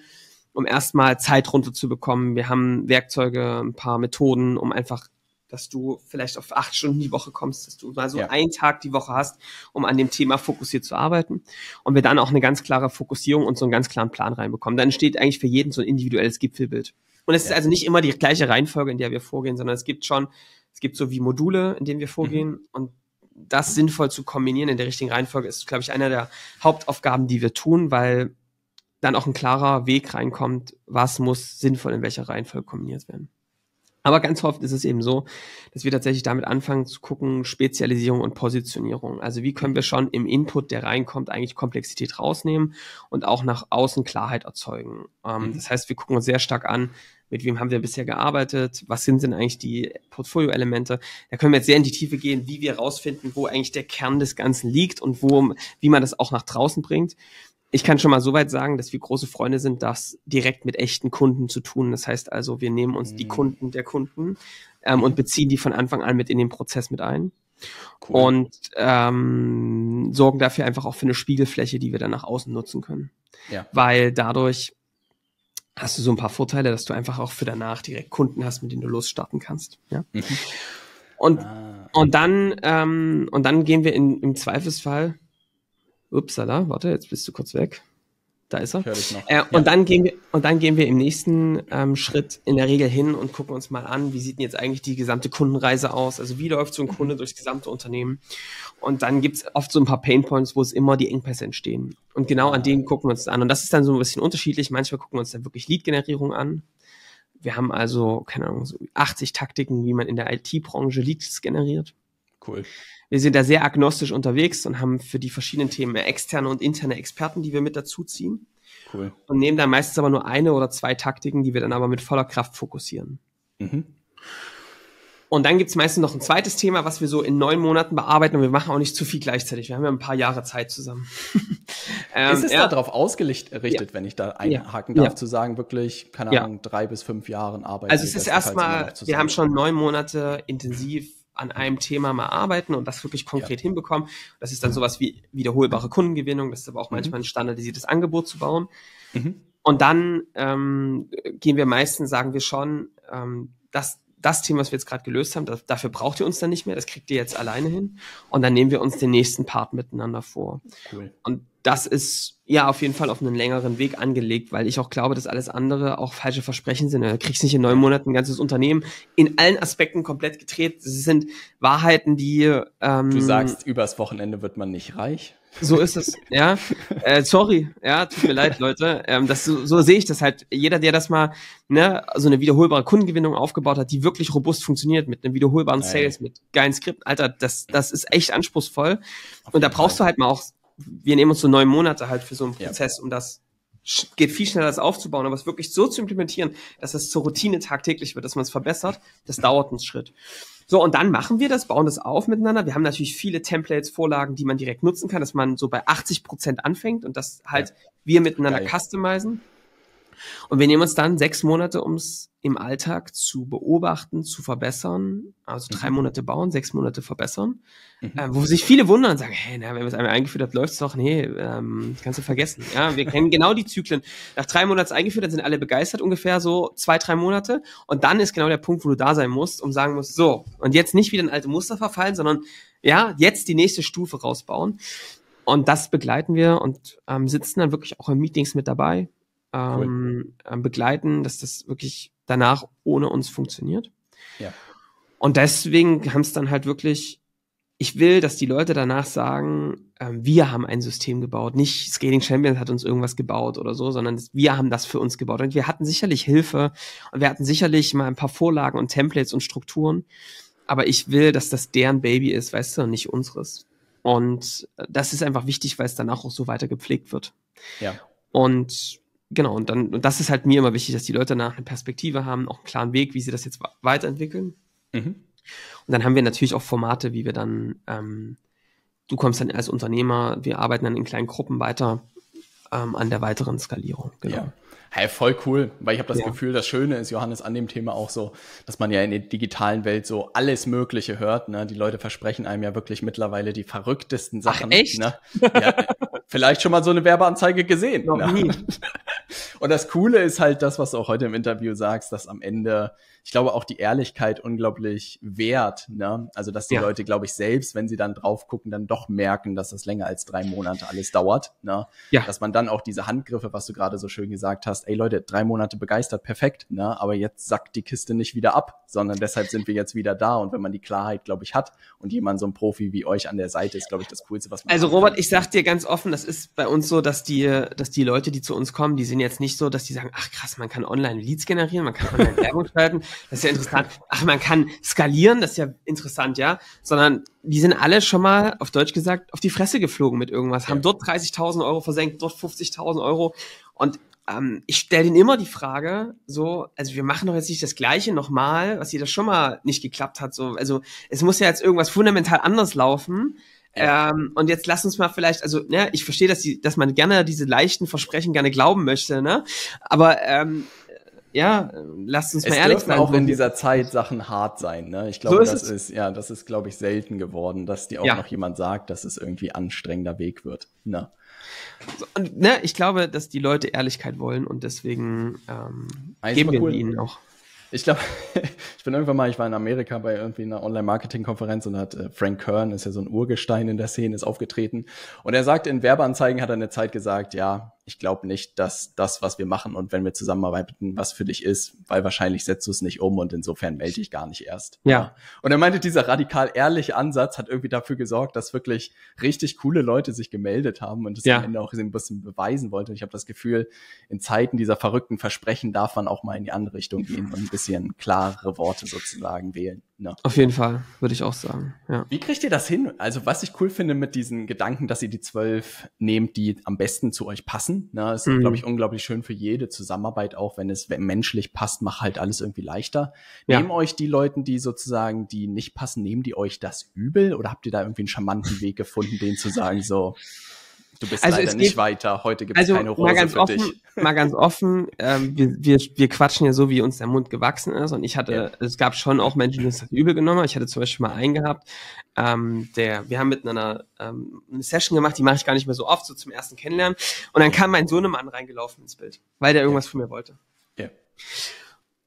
um erstmal Zeit runterzubekommen. Wir haben Werkzeuge, ein paar Methoden, um einfach, dass du vielleicht auf acht Stunden die Woche kommst, dass du mal so ja. einen Tag die Woche hast, um an dem Thema fokussiert zu arbeiten. Und wir dann auch eine ganz klare Fokussierung und so einen ganz klaren Plan reinbekommen. Dann entsteht eigentlich für jeden so ein individuelles Gipfelbild. Und es ja. ist also nicht immer die gleiche Reihenfolge, in der wir vorgehen, sondern es gibt schon, es gibt so wie Module, in denen wir vorgehen mhm. und das sinnvoll zu kombinieren in der richtigen Reihenfolge ist, glaube ich, einer der Hauptaufgaben, die wir tun, weil dann auch ein klarer Weg reinkommt, was muss sinnvoll in welcher Reihenfolge kombiniert werden. Aber ganz oft ist es eben so, dass wir tatsächlich damit anfangen zu gucken, Spezialisierung und Positionierung. Also wie können wir schon im Input, der reinkommt, eigentlich Komplexität rausnehmen und auch nach außen Klarheit erzeugen. Ähm, mhm. Das heißt, wir gucken uns sehr stark an, mit wem haben wir bisher gearbeitet, was sind denn eigentlich die Portfolio-Elemente. Da können wir jetzt sehr in die Tiefe gehen, wie wir herausfinden, wo eigentlich der Kern des Ganzen liegt und wo, wie man das auch nach draußen bringt. Ich kann schon mal so weit sagen, dass wir große Freunde sind, das direkt mit echten Kunden zu tun. Das heißt also, wir nehmen uns mhm. die Kunden der Kunden ähm, und beziehen die von Anfang an mit in den Prozess mit ein. Cool. Und ähm, sorgen dafür einfach auch für eine Spiegelfläche, die wir dann nach außen nutzen können. Ja. Weil dadurch hast du so ein paar Vorteile, dass du einfach auch für danach direkt Kunden hast, mit denen du losstarten kannst. Ja? Mhm. Und, ah. und, dann, ähm, und dann gehen wir in, im Zweifelsfall. Upsala, warte, jetzt bist du kurz weg. Da ist er. Äh, und, ja. dann gehen wir, und dann gehen wir im nächsten ähm, Schritt in der Regel hin und gucken uns mal an, wie sieht denn jetzt eigentlich die gesamte Kundenreise aus? Also wie läuft so ein Kunde mhm. durchs gesamte Unternehmen? Und dann gibt es oft so ein paar Painpoints, wo es immer die Engpässe entstehen. Und genau an denen gucken wir uns an. Und das ist dann so ein bisschen unterschiedlich. Manchmal gucken wir uns dann wirklich Lead-Generierung an. Wir haben also, keine Ahnung, so 80 Taktiken, wie man in der IT-Branche Leads generiert. Cool. Wir sind da sehr agnostisch unterwegs und haben für die verschiedenen Themen externe und interne Experten, die wir mit dazuziehen. Cool. Und nehmen dann meistens aber nur eine oder zwei Taktiken, die wir dann aber mit voller Kraft fokussieren. Mhm. Und dann gibt es meistens noch ein zweites Thema, was wir so in neun Monaten bearbeiten und wir machen auch nicht zu viel gleichzeitig. Wir haben ja ein paar Jahre Zeit zusammen. ähm, ist es ja. darauf ausgerichtet, ja. wenn ich da einhaken ja. darf, ja. zu sagen, wirklich, keine Ahnung, drei bis fünf Jahren Arbeit? Also es ist erstmal, wir haben schon neun Monate intensiv an einem Thema mal arbeiten und das wirklich konkret ja. hinbekommen. Das ist dann sowas wie wiederholbare Kundengewinnung, das ist aber auch mhm. manchmal ein standardisiertes Angebot zu bauen. Mhm. Und dann ähm, gehen wir meistens, sagen wir schon, ähm, dass das Thema, was wir jetzt gerade gelöst haben, das, dafür braucht ihr uns dann nicht mehr, das kriegt ihr jetzt alleine hin. Und dann nehmen wir uns den nächsten Part miteinander vor. Cool. Und das ist ja auf jeden Fall auf einen längeren Weg angelegt, weil ich auch glaube, dass alles andere auch falsche Versprechen sind. Du kriegst nicht in neun Monaten ein ganzes Unternehmen in allen Aspekten komplett gedreht. Es sind Wahrheiten, die. Ähm, du sagst, übers Wochenende wird man nicht reich. So ist es, ja. Äh, sorry, ja, tut mir leid, Leute. Ähm, das, so, so sehe ich das halt. Jeder, der das mal, ne, so eine wiederholbare Kundengewinnung aufgebaut hat, die wirklich robust funktioniert, mit einem wiederholbaren Ey. Sales, mit geilen Skript, Alter, das, das ist echt anspruchsvoll. Und da brauchst du halt mal auch, wir nehmen uns so neun Monate halt für so einen Prozess, ja. um das geht viel schneller, das aufzubauen, aber es wirklich so zu implementieren, dass es zur Routine tagtäglich wird, dass man es verbessert, das dauert einen Schritt. So, und dann machen wir das, bauen das auf miteinander. Wir haben natürlich viele Templates, Vorlagen, die man direkt nutzen kann, dass man so bei 80 Prozent anfängt und das halt ja. wir miteinander Geil. customizen. Und wir nehmen uns dann sechs Monate, um es im Alltag zu beobachten, zu verbessern. Also drei mhm. Monate bauen, sechs Monate verbessern. Mhm. Äh, wo sich viele wundern und sagen, hey, na, wenn wir es einmal eingeführt haben, läuft es doch. Nee, ähm, kannst du vergessen. Ja, wir kennen genau die Zyklen. Nach drei Monaten eingeführt, dann sind alle begeistert, ungefähr so zwei, drei Monate. Und dann ist genau der Punkt, wo du da sein musst und sagen musst, so, und jetzt nicht wieder in alte Muster verfallen, sondern ja, jetzt die nächste Stufe rausbauen. Und das begleiten wir und ähm, sitzen dann wirklich auch in Meetings mit dabei, ähm, cool. Äh, begleiten, dass das wirklich danach ohne uns funktioniert. Ja. Und deswegen haben es dann halt wirklich, ich will, dass die Leute danach sagen, äh, wir haben ein System gebaut, nicht Scaling Champions hat uns irgendwas gebaut oder so, sondern wir haben das für uns gebaut. Und wir hatten sicherlich Hilfe und wir hatten sicherlich mal ein paar Vorlagen und Templates und Strukturen, aber ich will, dass das deren Baby ist, weißt du, und nicht unseres. Und äh, das ist einfach wichtig, weil es danach auch so weiter gepflegt wird. Ja. Und genau, und dann, und das ist halt mir immer wichtig, dass die Leute danach eine Perspektive haben, auch einen klaren Weg, wie sie das jetzt weiterentwickeln. Mhm. Und dann haben wir natürlich auch Formate, wie wir dann, ähm, du kommst dann als Unternehmer, wir arbeiten dann in kleinen Gruppen weiter ähm, an der weiteren Skalierung. Genau. Ja. Hey, voll cool, weil ich habe das ja. Gefühl, das Schöne ist, Johannes, an dem Thema auch so, dass man ja in der digitalen Welt so alles Mögliche hört. Ne? Die Leute versprechen einem ja wirklich mittlerweile die verrücktesten Sachen. Ach, echt? Ne? Ja, vielleicht schon mal so eine Werbeanzeige gesehen. Noch ne? nie. Und das Coole ist halt das, was du auch heute im Interview sagst, dass am Ende ich glaube auch die Ehrlichkeit unglaublich wert. Ne? Also dass die ja. Leute, glaube ich, selbst, wenn sie dann drauf gucken, dann doch merken, dass das länger als drei Monate alles dauert. Ne? Ja. Dass man dann auch diese Handgriffe, was du gerade so schön gesagt hast, ey Leute, drei Monate begeistert, perfekt, ne? aber jetzt sackt die Kiste nicht wieder ab, sondern deshalb sind wir jetzt wieder da. Und wenn man die Klarheit, glaube ich, hat und jemand so ein Profi wie euch an der Seite ist, glaube ich, das Coolste, was man Also Robert, kann. ich sag dir ganz offen, das ist bei uns so, dass die, dass die Leute, die zu uns kommen, die sind jetzt nicht so, dass die sagen, ach krass, man kann online Leads generieren, man kann online Werbung schalten, das ist ja interessant. Ach, man kann skalieren, das ist ja interessant, ja. Sondern die sind alle schon mal, auf Deutsch gesagt, auf die Fresse geflogen mit irgendwas, ja. haben dort 30.000 Euro versenkt, dort 50.000 Euro. Und ähm, ich stelle denen immer die Frage, so, also wir machen doch jetzt nicht das Gleiche nochmal, was jeder schon mal nicht geklappt hat. So, also es muss ja jetzt irgendwas fundamental anders laufen. Ähm, und jetzt lass uns mal vielleicht, also ne, ich verstehe, dass, die, dass man gerne diese leichten Versprechen gerne glauben möchte, ne? aber ähm, ja, äh, lasst uns mal ehrlich sein. auch in dieser Zeit Sachen hart sein, ne? Ich glaube, so das ist, ja, das ist, glaube ich, selten geworden, dass dir auch ja. noch jemand sagt, dass es irgendwie anstrengender Weg wird. Ne? So, und, ne, ich glaube, dass die Leute Ehrlichkeit wollen und deswegen ähm, geben wir cool. ihnen auch. Ich glaube, ich bin irgendwann mal, ich war in Amerika bei irgendwie einer Online-Marketing-Konferenz und hat äh, Frank Kern, ist ja so ein Urgestein in der Szene, ist aufgetreten. Und er sagt, in Werbeanzeigen hat er eine Zeit gesagt, ja, ich glaube nicht, dass das, was wir machen und wenn wir zusammenarbeiten, was für dich ist, weil wahrscheinlich setzt du es nicht um und insofern melde ich gar nicht erst. Ja. Und er meinte, dieser radikal ehrliche Ansatz hat irgendwie dafür gesorgt, dass wirklich richtig coole Leute sich gemeldet haben und das ja. am Ende auch ein bisschen beweisen wollte. Und ich habe das Gefühl, in Zeiten dieser verrückten Versprechen darf man auch mal in die andere Richtung gehen und ein bisschen klarere Worte sozusagen wählen. No. Ne? Auf jeden Fall, würde ich auch sagen. Ja. Wie kriegt ihr das hin? Also, was ich cool finde mit diesen Gedanken, dass ihr die zwölf nehmt, die am besten zu euch passen na, Ne? Ist, mhm. glaube ich, unglaublich schön für jede Zusammenarbeit, auch wenn es wenn menschlich passt, macht halt alles irgendwie leichter. Ja. Nehmen euch die Leuten, die sozusagen, die nicht passen, nehmen die euch das übel oder habt ihr da irgendwie einen charmanten Weg gefunden, denen zu sagen, so, Du bist also leider geht, nicht weiter. Heute gibt es also keine Rose ganz für offen, dich. Mal ganz offen, ähm, wir, wir, wir quatschen ja so, wie uns der Mund gewachsen ist. Und ich hatte, ja. es gab schon auch Menschen, die uns das übel genommen haben. Ich hatte zum Beispiel mal einen gehabt, ähm, der, wir haben miteinander ähm, eine Session gemacht, die mache ich gar nicht mehr so oft, so zum ersten Kennenlernen. Und dann kam mein Sohn im Mann reingelaufen ins Bild, weil der irgendwas ja. von mir wollte. Ja.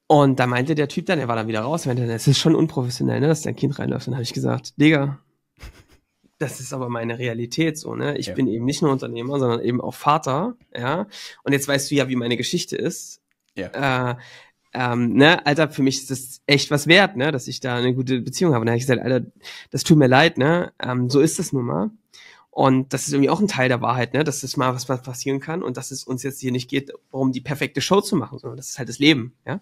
Und da meinte der Typ dann, er war dann wieder raus, meinte dann, es ist schon unprofessionell, ne, dass dein Kind reinläuft. Dann habe ich gesagt, Digga, das ist aber meine Realität so, ne? Ich ja. bin eben nicht nur Unternehmer, sondern eben auch Vater, ja. Und jetzt weißt du ja, wie meine Geschichte ist. Ja. Äh, ähm, ne, Alter, für mich ist das echt was wert, ne, dass ich da eine gute Beziehung habe. Und dann habe ich gesagt, Alter, das tut mir leid, ne? Ähm, so ist das nun mal. Und das ist irgendwie auch ein Teil der Wahrheit, ne? Dass das mal was passieren kann und dass es uns jetzt hier nicht geht, um die perfekte Show zu machen, sondern das ist halt das Leben, ja.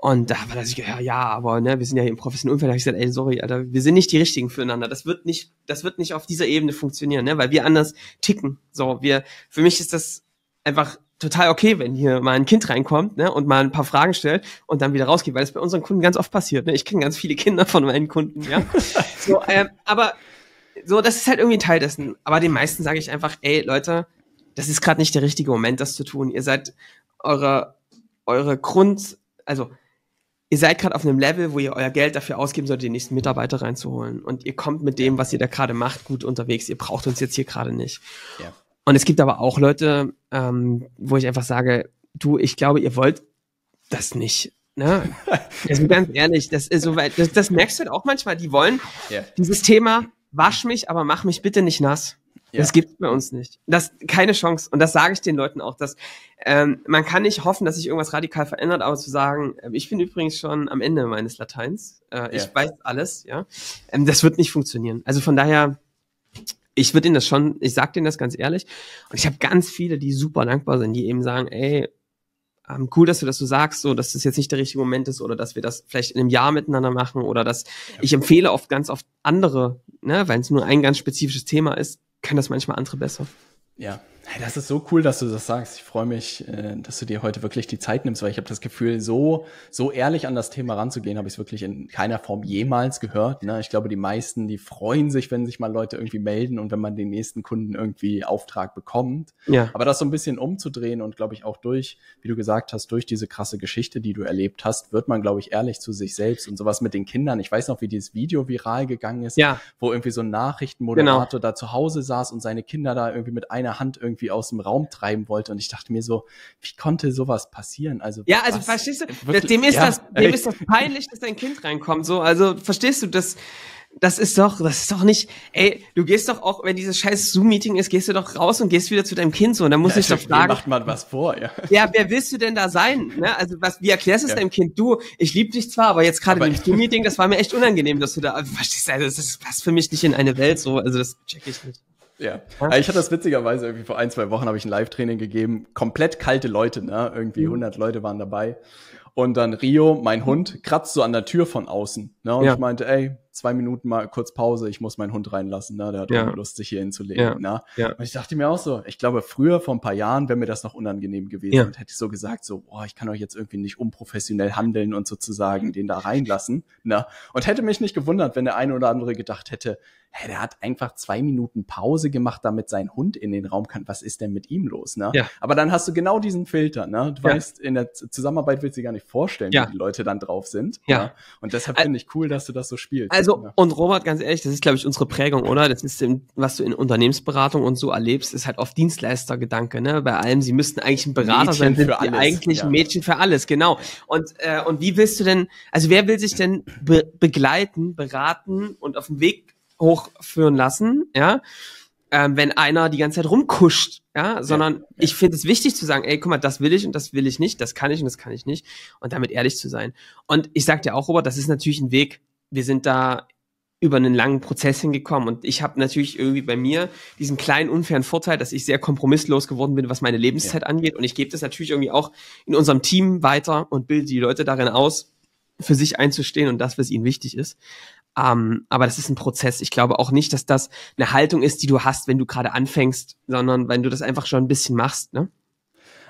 Und da war das, ja, ja, aber ne, wir sind ja hier im professionellen Umfeld. Da habe ich gesagt, ey, sorry, Alter, wir sind nicht die richtigen füreinander. Das wird nicht, das wird nicht auf dieser Ebene funktionieren, ne, weil wir anders ticken. So, wir, für mich ist das einfach total okay, wenn hier mal ein Kind reinkommt ne, und mal ein paar Fragen stellt und dann wieder rausgeht, weil das bei unseren Kunden ganz oft passiert. Ne? Ich kenne ganz viele Kinder von meinen Kunden, ja. so, ähm, aber so, das ist halt irgendwie ein Teil dessen. Aber den meisten sage ich einfach, ey, Leute, das ist gerade nicht der richtige Moment, das zu tun. Ihr seid eure, eure Grund, also ihr seid gerade auf einem Level, wo ihr euer Geld dafür ausgeben sollt, den nächsten Mitarbeiter reinzuholen. Und ihr kommt mit dem, was ihr da gerade macht, gut unterwegs. Ihr braucht uns jetzt hier gerade nicht. Ja. Und es gibt aber auch Leute, ähm, wo ich einfach sage, du, ich glaube, ihr wollt das nicht. Ne? Also ganz ehrlich, das ist so weit, das, das merkst du halt auch manchmal. Die wollen ja. dieses Thema, wasch mich, aber mach mich bitte nicht nass. Ja. Das gibt's bei uns nicht. Das keine Chance. Und das sage ich den Leuten auch, dass ähm, man kann nicht hoffen, dass sich irgendwas radikal verändert, aber zu sagen, äh, ich bin übrigens schon am Ende meines Lateins, äh, ja. ich weiß alles, ja, ähm, das wird nicht funktionieren. Also von daher, ich würde ihnen das schon, ich sage denen das ganz ehrlich. Und ich habe ganz viele, die super dankbar sind, die eben sagen, ey, ähm, cool, dass du das so sagst, so dass das jetzt nicht der richtige Moment ist oder dass wir das vielleicht in einem Jahr miteinander machen oder dass ja. ich empfehle oft ganz oft andere, ne, weil es nur ein ganz spezifisches Thema ist kann das manchmal andere besser. Ja, Hey, das ist so cool, dass du das sagst. Ich freue mich, äh, dass du dir heute wirklich die Zeit nimmst, weil ich habe das Gefühl, so, so ehrlich an das Thema ranzugehen, habe ich es wirklich in keiner Form jemals gehört. Ne? Ich glaube, die meisten, die freuen sich, wenn sich mal Leute irgendwie melden und wenn man den nächsten Kunden irgendwie Auftrag bekommt. Ja. Aber das so ein bisschen umzudrehen und, glaube ich, auch durch, wie du gesagt hast, durch diese krasse Geschichte, die du erlebt hast, wird man, glaube ich, ehrlich zu sich selbst und sowas mit den Kindern. Ich weiß noch, wie dieses Video viral gegangen ist, ja. wo irgendwie so ein Nachrichtenmoderator genau. da zu Hause saß und seine Kinder da irgendwie mit einer Hand irgendwie irgendwie aus dem Raum treiben wollte. Und ich dachte mir so, wie konnte sowas passieren? Also ja, also was? verstehst du, Wirklich? dem ist ja, das, dem ist das peinlich, dass dein Kind reinkommt. So, also verstehst du das? das ist doch, das ist doch nicht, ey, du gehst doch auch, wenn dieses scheiß Zoom-Meeting ist, gehst du doch raus und gehst wieder zu deinem Kind so. Und dann muss ja, ich doch fragen. macht man was vor, ja. Ja, wer willst du denn da sein? Ne? Also, was, wie erklärst du es ja. deinem Kind? Du, ich liebe dich zwar, aber jetzt gerade im Zoom-Meeting, das war mir echt unangenehm, dass du da, verstehst du, also, das passt für mich nicht in eine Welt so, also das check ich nicht. Ja. Also ich hatte das witzigerweise irgendwie vor ein, zwei Wochen habe ich ein Live-Training gegeben. Komplett kalte Leute, ne? Irgendwie 100 mhm. Leute waren dabei. Und dann Rio, mein mhm. Hund, kratzt so an der Tür von außen. Ne? Und ja. ich meinte, ey, zwei Minuten mal kurz Pause, ich muss meinen Hund reinlassen. Ne? Der hat ja. Lust, sich hier hinzulegen. Ja. Ne? Ja. Und ich dachte mir auch so, ich glaube, früher vor ein paar Jahren wäre mir das noch unangenehm gewesen. Ja. Und hätte ich so gesagt, so, boah, ich kann euch jetzt irgendwie nicht unprofessionell handeln und sozusagen den da reinlassen. Ne? Und hätte mich nicht gewundert, wenn der eine oder andere gedacht hätte, hä, der hat einfach zwei Minuten Pause gemacht, damit sein Hund in den Raum kann. Was ist denn mit ihm los? Ne? Ja. Aber dann hast du genau diesen Filter. Ne? Du weißt, in der Zusammenarbeit willst du gar nicht vorstellen, ja. wie die Leute dann drauf sind. Ja. ja. Und deshalb finde ich cool, dass du das so spielst. Also, ja. und Robert, ganz ehrlich, das ist, glaube ich, unsere Prägung, oder? Das ist, was du in Unternehmensberatung und so erlebst, ist halt oft Dienstleistergedanke, ne? Bei allem, sie müssten eigentlich ein Berater Mädchen sein, sind für alles. eigentlich ein Mädchen für alles, genau. Und, äh, und wie willst du denn, also wer will sich denn be begleiten, beraten und auf dem Weg hochführen lassen, ja? ähm, wenn einer die ganze Zeit rumkuscht, ja, sondern ja, ja. ich finde es wichtig zu sagen, ey, guck mal, das will ich und das will ich nicht, das kann ich und das kann ich nicht und damit ehrlich zu sein. Und ich sag dir auch, Robert, das ist natürlich ein Weg. Wir sind da über einen langen Prozess hingekommen und ich habe natürlich irgendwie bei mir diesen kleinen unfairen Vorteil, dass ich sehr kompromisslos geworden bin, was meine Lebenszeit ja. angeht und ich gebe das natürlich irgendwie auch in unserem Team weiter und bilde die Leute darin aus, für sich einzustehen und das, was ihnen wichtig ist. Ähm, aber das ist ein Prozess. Ich glaube auch nicht, dass das eine Haltung ist, die du hast, wenn du gerade anfängst, sondern wenn du das einfach schon ein bisschen machst, ne?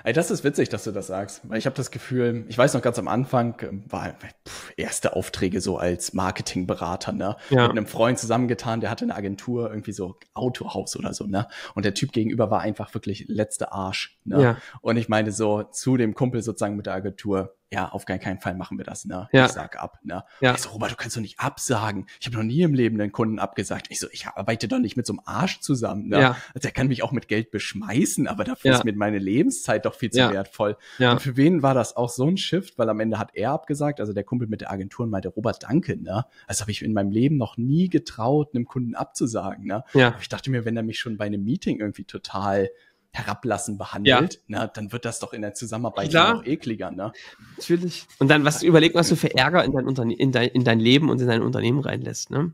Ey, das ist witzig, dass du das sagst. Ich habe das Gefühl, ich weiß noch ganz am Anfang, ähm, war pff, erste Aufträge so als Marketingberater, ne? Ja. Mit einem Freund zusammengetan, der hatte eine Agentur, irgendwie so Autohaus oder so, ne? Und der Typ gegenüber war einfach wirklich letzter Arsch. Ne? Ja. Und ich meine, so zu dem Kumpel sozusagen mit der Agentur, ja, auf gar keinen Fall machen wir das, ne? Ja. Ich sag ab, ne? Ja. Ich so, Robert, du kannst doch nicht absagen. Ich habe noch nie im Leben einen Kunden abgesagt. Ich so, ich arbeite doch nicht mit so einem Arsch zusammen, ne? Ja. Also, er kann mich auch mit Geld beschmeißen, aber dafür ja. ist mir meine Lebenszeit doch viel zu ja. wertvoll. Ja. Und für wen war das auch so ein Shift? Weil am Ende hat er abgesagt, also der Kumpel mit der Agentur und meinte, Robert, danke, ne? Also habe ich in meinem Leben noch nie getraut, einem Kunden abzusagen, ne? Ja. Aber ich dachte mir, wenn er mich schon bei einem Meeting irgendwie total herablassen behandelt, ja. Ne, na, dann wird das doch in der Zusammenarbeit Klar. noch ekliger. Ne? Natürlich. Und dann was überlegen, was du für Ärger in dein, Unterne in dein, in dein Leben und in dein Unternehmen reinlässt. Ne?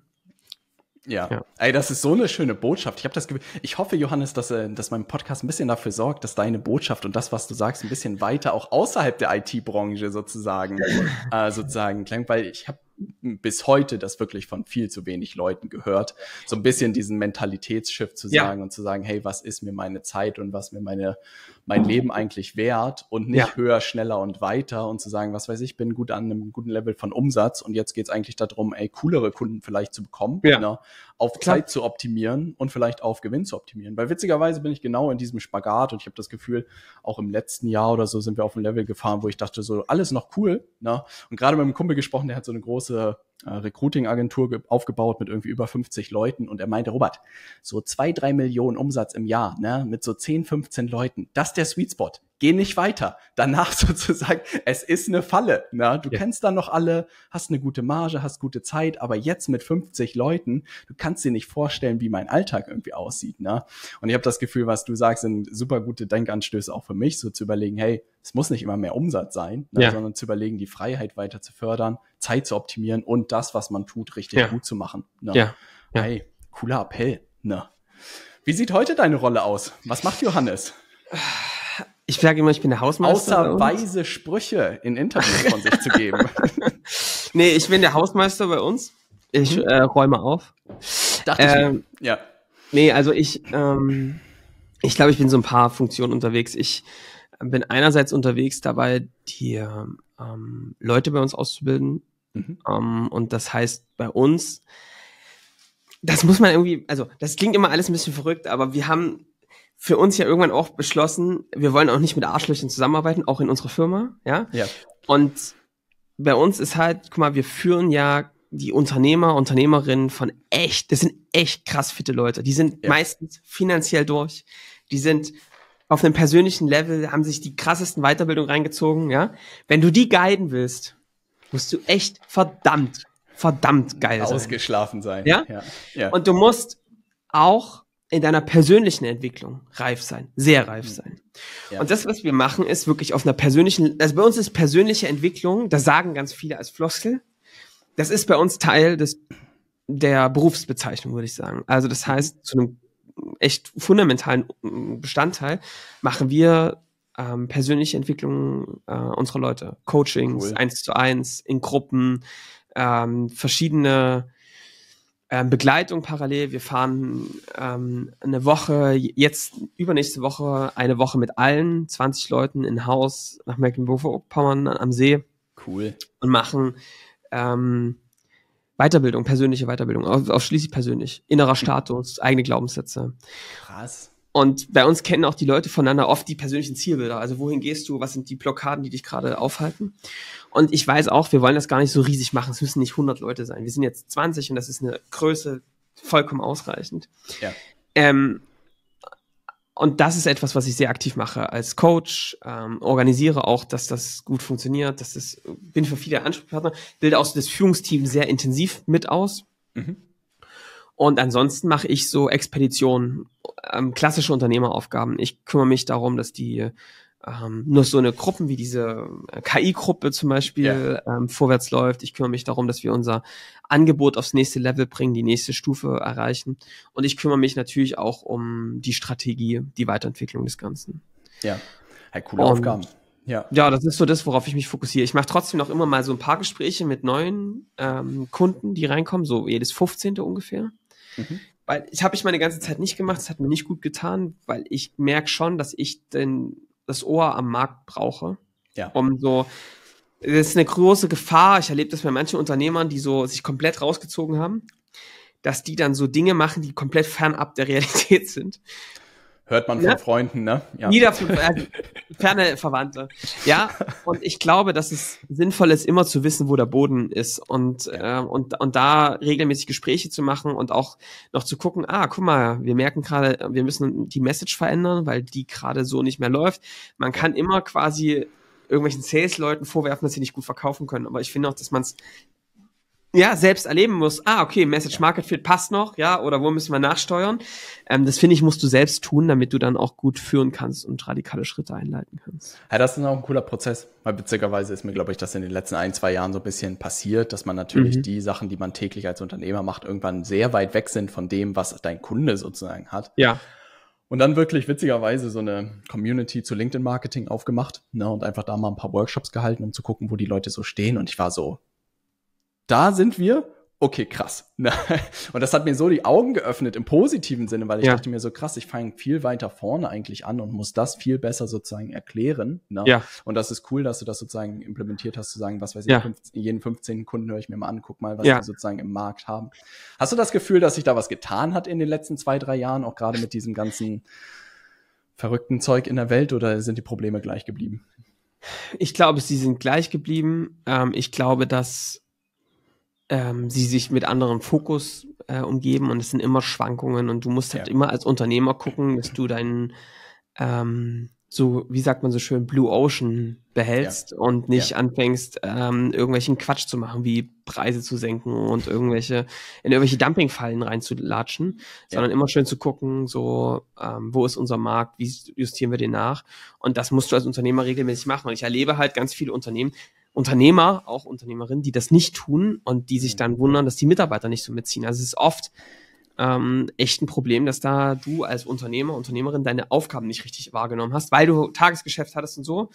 Ja. ja. Ey, das ist so eine schöne Botschaft. Ich habe das Gefühl, ich hoffe, Johannes, dass, äh, dass mein Podcast ein bisschen dafür sorgt, dass deine Botschaft und das, was du sagst, ein bisschen weiter auch außerhalb der IT-Branche sozusagen, äh, sozusagen klingt, weil ich habe bis heute das wirklich von viel zu wenig Leuten gehört. So ein bisschen diesen Mentalitätsschiff zu sagen ja. und zu sagen, hey, was ist mir meine Zeit und was mir meine, mein Leben eigentlich wert und nicht ja. höher, schneller und weiter und zu sagen, was weiß ich, bin gut an einem guten Level von Umsatz und jetzt geht's eigentlich darum, ey, coolere Kunden vielleicht zu bekommen. Ja. Ne? auf Klar. Zeit zu optimieren und vielleicht auf Gewinn zu optimieren. Weil witzigerweise bin ich genau in diesem Spagat und ich habe das Gefühl, auch im letzten Jahr oder so sind wir auf ein Level gefahren, wo ich dachte, so alles noch cool. Ne? Und gerade mit einem Kumpel gesprochen, der hat so eine große äh, Recruiting-Agentur aufgebaut mit irgendwie über 50 Leuten und er meinte, Robert, so zwei, drei Millionen Umsatz im Jahr, ne, mit so 10, 15 Leuten, das ist der Sweet Spot geh nicht weiter. Danach sozusagen, es ist eine Falle. Ne? Du ja. kennst dann noch alle, hast eine gute Marge, hast gute Zeit, aber jetzt mit 50 Leuten, du kannst dir nicht vorstellen, wie mein Alltag irgendwie aussieht. Ne? Und ich habe das Gefühl, was du sagst, sind super gute Denkanstöße auch für mich, so zu überlegen, hey, es muss nicht immer mehr Umsatz sein, ne? ja. sondern zu überlegen, die Freiheit weiter zu fördern, Zeit zu optimieren und das, was man tut, richtig ja. gut zu machen. Ne? Ja. Hey, cooler Appell. Ne? Wie sieht heute deine Rolle aus? Was macht Johannes? Ich sage immer, ich bin der Hausmeister. Außer weise Sprüche in Interviews von sich zu geben. nee, ich bin der Hausmeister bei uns. Ich mhm. äh, räume auf. Dachte ähm, ich. Ja. Nee, also ich, ähm, ich glaube, ich bin so ein paar Funktionen unterwegs. Ich bin einerseits unterwegs dabei, die ähm, ähm Leute bei uns auszubilden. Mhm. Um, ähm, und das heißt bei uns, das muss man irgendwie, also das klingt immer alles ein bisschen verrückt, aber wir haben für uns ja irgendwann auch beschlossen, wir wollen auch nicht mit Arschlöchern zusammenarbeiten, auch in unserer Firma, ja? Ja. Und bei uns ist halt, guck mal, wir führen ja die Unternehmer, Unternehmerinnen von echt, das sind echt krass fitte Leute. Die sind ja. meistens finanziell durch. Die sind auf einem persönlichen Level, haben sich die krassesten Weiterbildungen reingezogen, ja? Wenn du die guiden willst, musst du echt verdammt, verdammt geil Ausgeschlafen sein. Ausgeschlafen sein. Ja? ja? ja. Und du musst auch in deiner persönlichen Entwicklung reif sein, sehr reif mhm. sein. Ja. Und das, was wir machen, ist wirklich auf einer persönlichen, also bei uns ist persönliche Entwicklung, das sagen ganz viele als Floskel, das ist bei uns Teil des, der Berufsbezeichnung, würde ich sagen. Also das mhm. heißt, zu einem echt fundamentalen mm, Bestandteil machen wir ähm, persönliche Entwicklung äh, unserer Leute. Coachings, cool. eins zu eins, in Gruppen, ähm, verschiedene ähm, Begleitung parallel. Wir fahren ähm, eine Woche, jetzt übernächste Woche, eine Woche mit allen 20 Leuten in Haus nach Mecklenburg-Vorpommern am See. Cool. Und machen ähm, Weiterbildung, persönliche Weiterbildung, ausschließlich persönlich, innerer Status, eigene Glaubenssätze. Krass. Und bei uns kennen auch die Leute voneinander oft die persönlichen Zielbilder. Also wohin gehst du? Was sind die Blockaden, die dich gerade aufhalten? Und ich weiß auch, wir wollen das gar nicht so riesig machen. Es müssen nicht 100 Leute sein. Wir sind jetzt 20 und das ist eine Größe vollkommen ausreichend. Ja. Ähm, und das ist etwas, was ich sehr aktiv mache als Coach, ähm, organisiere auch, dass das gut funktioniert, dass das, bin für viele Ansprechpartner, bilde auch das Führungsteam sehr intensiv mit aus. Mhm. Und ansonsten mache ich so Expeditionen, ähm, klassische Unternehmeraufgaben. Ich kümmere mich darum, dass die ähm, nur so eine Gruppen wie diese äh, KI-Gruppe zum Beispiel yeah. ähm, vorwärts läuft. Ich kümmere mich darum, dass wir unser Angebot aufs nächste Level bringen, die nächste Stufe erreichen. Und ich kümmere mich natürlich auch um die Strategie, die Weiterentwicklung des Ganzen. Ja, hey, coole Und, Aufgaben. Ja. ja, das ist so das, worauf ich mich fokussiere. Ich mache trotzdem noch immer mal so ein paar Gespräche mit neuen ähm, Kunden, die reinkommen, so jedes 15. ungefähr. Mhm. Weil ich habe ich meine ganze Zeit nicht gemacht, es hat mir nicht gut getan, weil ich merke schon, dass ich denn das Ohr am Markt brauche. Ja. Um so, das ist eine große Gefahr. Ich erlebe das bei manchen Unternehmern, die so sich komplett rausgezogen haben, dass die dann so Dinge machen, die komplett fernab der Realität sind. Hört man ne? von Freunden, ne? Ja. Niederf äh, also, ferne Verwandte. Ja, und ich glaube, dass es sinnvoll ist, immer zu wissen, wo der Boden ist und, äh, und, und da regelmäßig Gespräche zu machen und auch noch zu gucken, ah, guck mal, wir merken gerade, wir müssen die Message verändern, weil die gerade so nicht mehr läuft. Man kann immer quasi irgendwelchen Sales-Leuten vorwerfen, dass sie nicht gut verkaufen können. Aber ich finde auch, dass man es ja, selbst erleben musst, ah, okay, Message Market Fit passt noch, ja, oder wo müssen wir nachsteuern? Ähm, das finde ich, musst du selbst tun, damit du dann auch gut führen kannst und radikale Schritte einleiten kannst. Ja, das ist auch ein cooler Prozess, weil witzigerweise ist mir, glaube ich, das in den letzten ein, zwei Jahren so ein bisschen passiert, dass man natürlich mhm. die Sachen, die man täglich als Unternehmer macht, irgendwann sehr weit weg sind von dem, was dein Kunde sozusagen hat. Ja. Und dann wirklich witzigerweise so eine Community zu LinkedIn Marketing aufgemacht ne, und einfach da mal ein paar Workshops gehalten, um zu gucken, wo die Leute so stehen. Und ich war so, da sind wir, okay, krass. und das hat mir so die Augen geöffnet im positiven Sinne, weil ich ja. dachte mir so, krass, ich fange viel weiter vorne eigentlich an und muss das viel besser sozusagen erklären. Ne? Ja. Und das ist cool, dass du das sozusagen implementiert hast, zu sagen, was weiß ich, ja. 15, jeden 15 Kunden höre ich mir mal an, guck mal, was ja. die sozusagen im Markt haben. Hast du das Gefühl, dass sich da was getan hat in den letzten zwei, drei Jahren, auch gerade mit diesem ganzen verrückten Zeug in der Welt oder sind die Probleme gleich geblieben? Ich glaube, sie sind gleich geblieben. Ähm, ich glaube, dass ähm, sie sich mit anderem Fokus äh, umgeben und es sind immer Schwankungen und du musst halt ja. immer als Unternehmer gucken, dass du deinen ähm, so, wie sagt man so schön, Blue Ocean behältst ja. und nicht ja. anfängst, ähm, irgendwelchen Quatsch zu machen, wie Preise zu senken und irgendwelche, in irgendwelche Dumpingfallen reinzulatschen, ja. sondern immer schön zu gucken, so, ähm, wo ist unser Markt, wie justieren wir den nach? Und das musst du als Unternehmer regelmäßig machen. Und ich erlebe halt ganz viele Unternehmen, Unternehmer, auch Unternehmerinnen, die das nicht tun und die sich dann wundern, dass die Mitarbeiter nicht so mitziehen. Also es ist oft ähm, echt ein Problem, dass da du als Unternehmer, Unternehmerin deine Aufgaben nicht richtig wahrgenommen hast, weil du Tagesgeschäft hattest und so.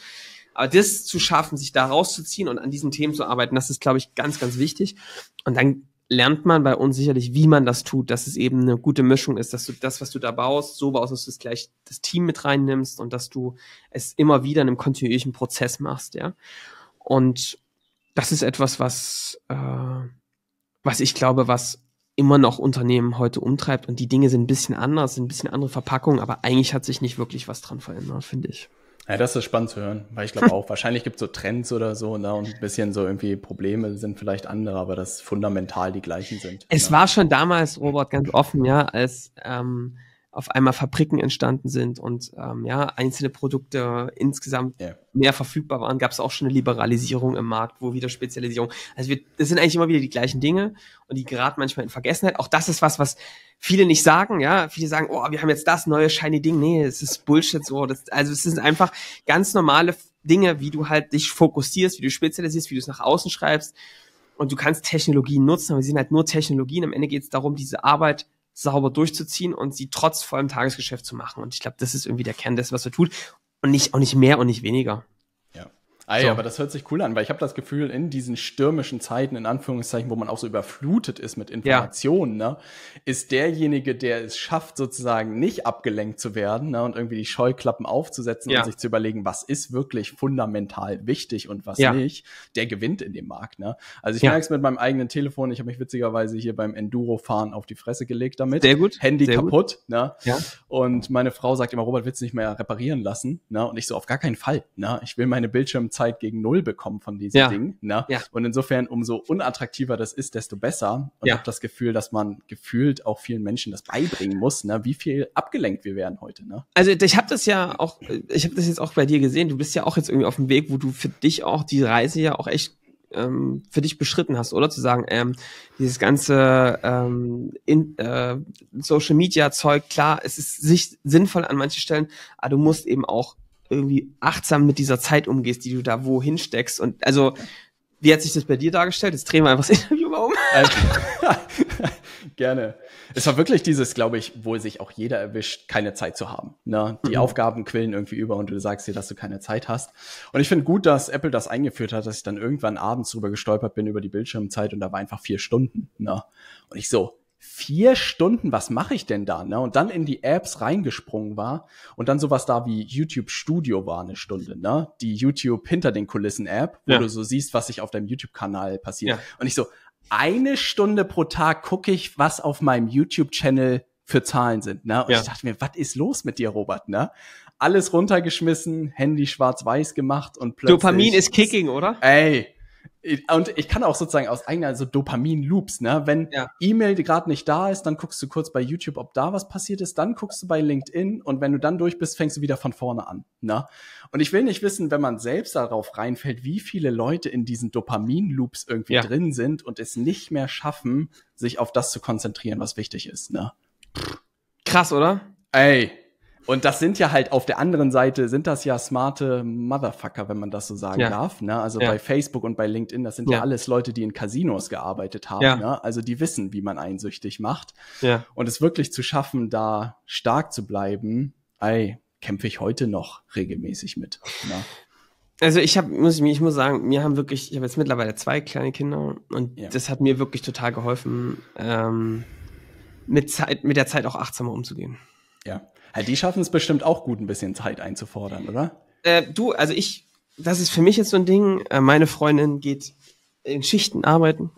Aber das zu schaffen, sich da rauszuziehen und an diesen Themen zu arbeiten, das ist, glaube ich, ganz, ganz wichtig. Und dann lernt man bei uns sicherlich, wie man das tut, dass es eben eine gute Mischung ist, dass du das, was du da baust, so baust, dass du es gleich das Team mit reinnimmst und dass du es immer wieder in einem kontinuierlichen Prozess machst, ja. Und das ist etwas, was, äh, was ich glaube, was immer noch Unternehmen heute umtreibt. Und die Dinge sind ein bisschen anders, sind ein bisschen andere Verpackungen, aber eigentlich hat sich nicht wirklich was dran verändert, finde ich. Ja, das ist spannend zu hören, weil ich glaube auch, wahrscheinlich gibt es so Trends oder so ne, und ein bisschen so irgendwie Probleme sind vielleicht andere, aber das fundamental die gleichen sind. Es ja. Ne? war schon damals, Robert, ganz offen, ja, als ähm, auf einmal Fabriken entstanden sind und ähm, ja, einzelne Produkte insgesamt yeah. mehr verfügbar waren, gab es auch schon eine Liberalisierung im Markt, wo wieder Spezialisierung. Also wir, das sind eigentlich immer wieder die gleichen Dinge und die geraten manchmal in Vergessenheit. Auch das ist was, was viele nicht sagen, ja. Viele sagen, oh, wir haben jetzt das neue shiny Ding. Nee, es ist Bullshit so. Das, also es sind einfach ganz normale Dinge, wie du halt dich fokussierst, wie du spezialisierst, wie du es nach außen schreibst. Und du kannst Technologien nutzen, aber sie sind halt nur Technologien. Am Ende geht es darum, diese Arbeit sauber durchzuziehen und sie trotz vollem Tagesgeschäft zu machen. Und ich glaube, das ist irgendwie der Kern dessen, was er tut. Und nicht, auch nicht mehr und nicht weniger. Ey, so. aber das hört sich cool an, weil ich habe das Gefühl, in diesen stürmischen Zeiten, in Anführungszeichen, wo man auch so überflutet ist mit Informationen, ja. ne, ist derjenige, der es schafft, sozusagen nicht abgelenkt zu werden ne, und irgendwie die Scheuklappen aufzusetzen ja. und sich zu überlegen, was ist wirklich fundamental wichtig und was ja. nicht, der gewinnt in dem Markt. Ne? Also ich ja. merke es mit meinem eigenen Telefon, ich habe mich witzigerweise hier beim Enduro-Fahren auf die Fresse gelegt damit. Sehr gut. Handy Sehr kaputt. Gut. Ne? Ja. Und meine Frau sagt immer, Robert, willst du nicht mehr reparieren lassen? Ne? Und ich so, auf gar keinen Fall. Ne? Ich will meine Bildschirmzeit Upside gegen Null bekommen von diesem ja. Ding. Ne? Ja. Und insofern, umso unattraktiver das ist, desto besser. Und ja. habe das Gefühl, dass man gefühlt auch vielen Menschen das beibringen muss, ne? wie viel abgelenkt wir werden heute. Ne? Also ich habe das ja auch, ich habe das jetzt auch bei dir gesehen. Du bist ja auch jetzt irgendwie auf dem Weg, wo du für dich auch die Reise ja auch echt ähm, für dich beschritten hast, oder zu sagen, ähm, dieses ganze ähm, in, äh, Social Media Zeug, klar, es ist sich sinnvoll an manchen Stellen, aber du musst eben auch irgendwie achtsam mit dieser Zeit umgehst, die du da wohin steckst. Und also, wie hat sich das bei dir dargestellt? Jetzt drehen wir einfach das Interview mal um. Also, gerne. Es war wirklich dieses, glaube ich, wo sich auch jeder erwischt, keine Zeit zu haben. Ne? Die mhm. Aufgaben quillen irgendwie über und du sagst dir, dass du keine Zeit hast. Und ich finde gut, dass Apple das eingeführt hat, dass ich dann irgendwann abends drüber gestolpert bin über die Bildschirmzeit und da war einfach vier Stunden. Ne? Und ich so, vier Stunden, was mache ich denn da? Ne? Und dann in die Apps reingesprungen war und dann sowas da wie YouTube Studio war eine Stunde, ne? Die YouTube hinter den Kulissen App, wo ja. du so siehst, was sich auf deinem YouTube-Kanal passiert. Ja. Und ich so, eine Stunde pro Tag gucke ich, was auf meinem YouTube-Channel für Zahlen sind. Ne? Und ja. ich dachte mir, was ist los mit dir, Robert? Ne? Alles runtergeschmissen, Handy schwarz-weiß gemacht und plötzlich. Dopamin ist kicking, oder? Ey, und ich kann auch sozusagen aus eigener, also Dopamin-Loops, ne? Wenn ja. E-Mail gerade nicht da ist, dann guckst du kurz bei YouTube, ob da was passiert ist, dann guckst du bei LinkedIn und wenn du dann durch bist, fängst du wieder von vorne an, ne? Und ich will nicht wissen, wenn man selbst darauf reinfällt, wie viele Leute in diesen Dopamin-Loops irgendwie ja. drin sind und es nicht mehr schaffen, sich auf das zu konzentrieren, was wichtig ist, ne? Krass, oder? Ey, und das sind ja halt auf der anderen Seite, sind das ja smarte Motherfucker, wenn man das so sagen ja. darf. Ne? Also ja. bei Facebook und bei LinkedIn, das sind ja. ja. alles Leute, die in Casinos gearbeitet haben. Ne? Also die wissen, wie man einsüchtig macht. Ja. Und es wirklich zu schaffen, da stark zu bleiben, ey, kämpfe ich heute noch regelmäßig mit. Ne? Also ich habe, muss ich, ich muss sagen, mir haben wirklich, ich habe jetzt mittlerweile zwei kleine Kinder und das hat mir wirklich total geholfen, ähm, mit Zeit, mit der Zeit auch achtsamer umzugehen. Ja. Halt, die schaffen es bestimmt auch gut, ein bisschen Zeit einzufordern, oder? Äh, du, also ich, das ist für mich jetzt so ein Ding. Äh, meine Freundin geht in Schichten arbeiten.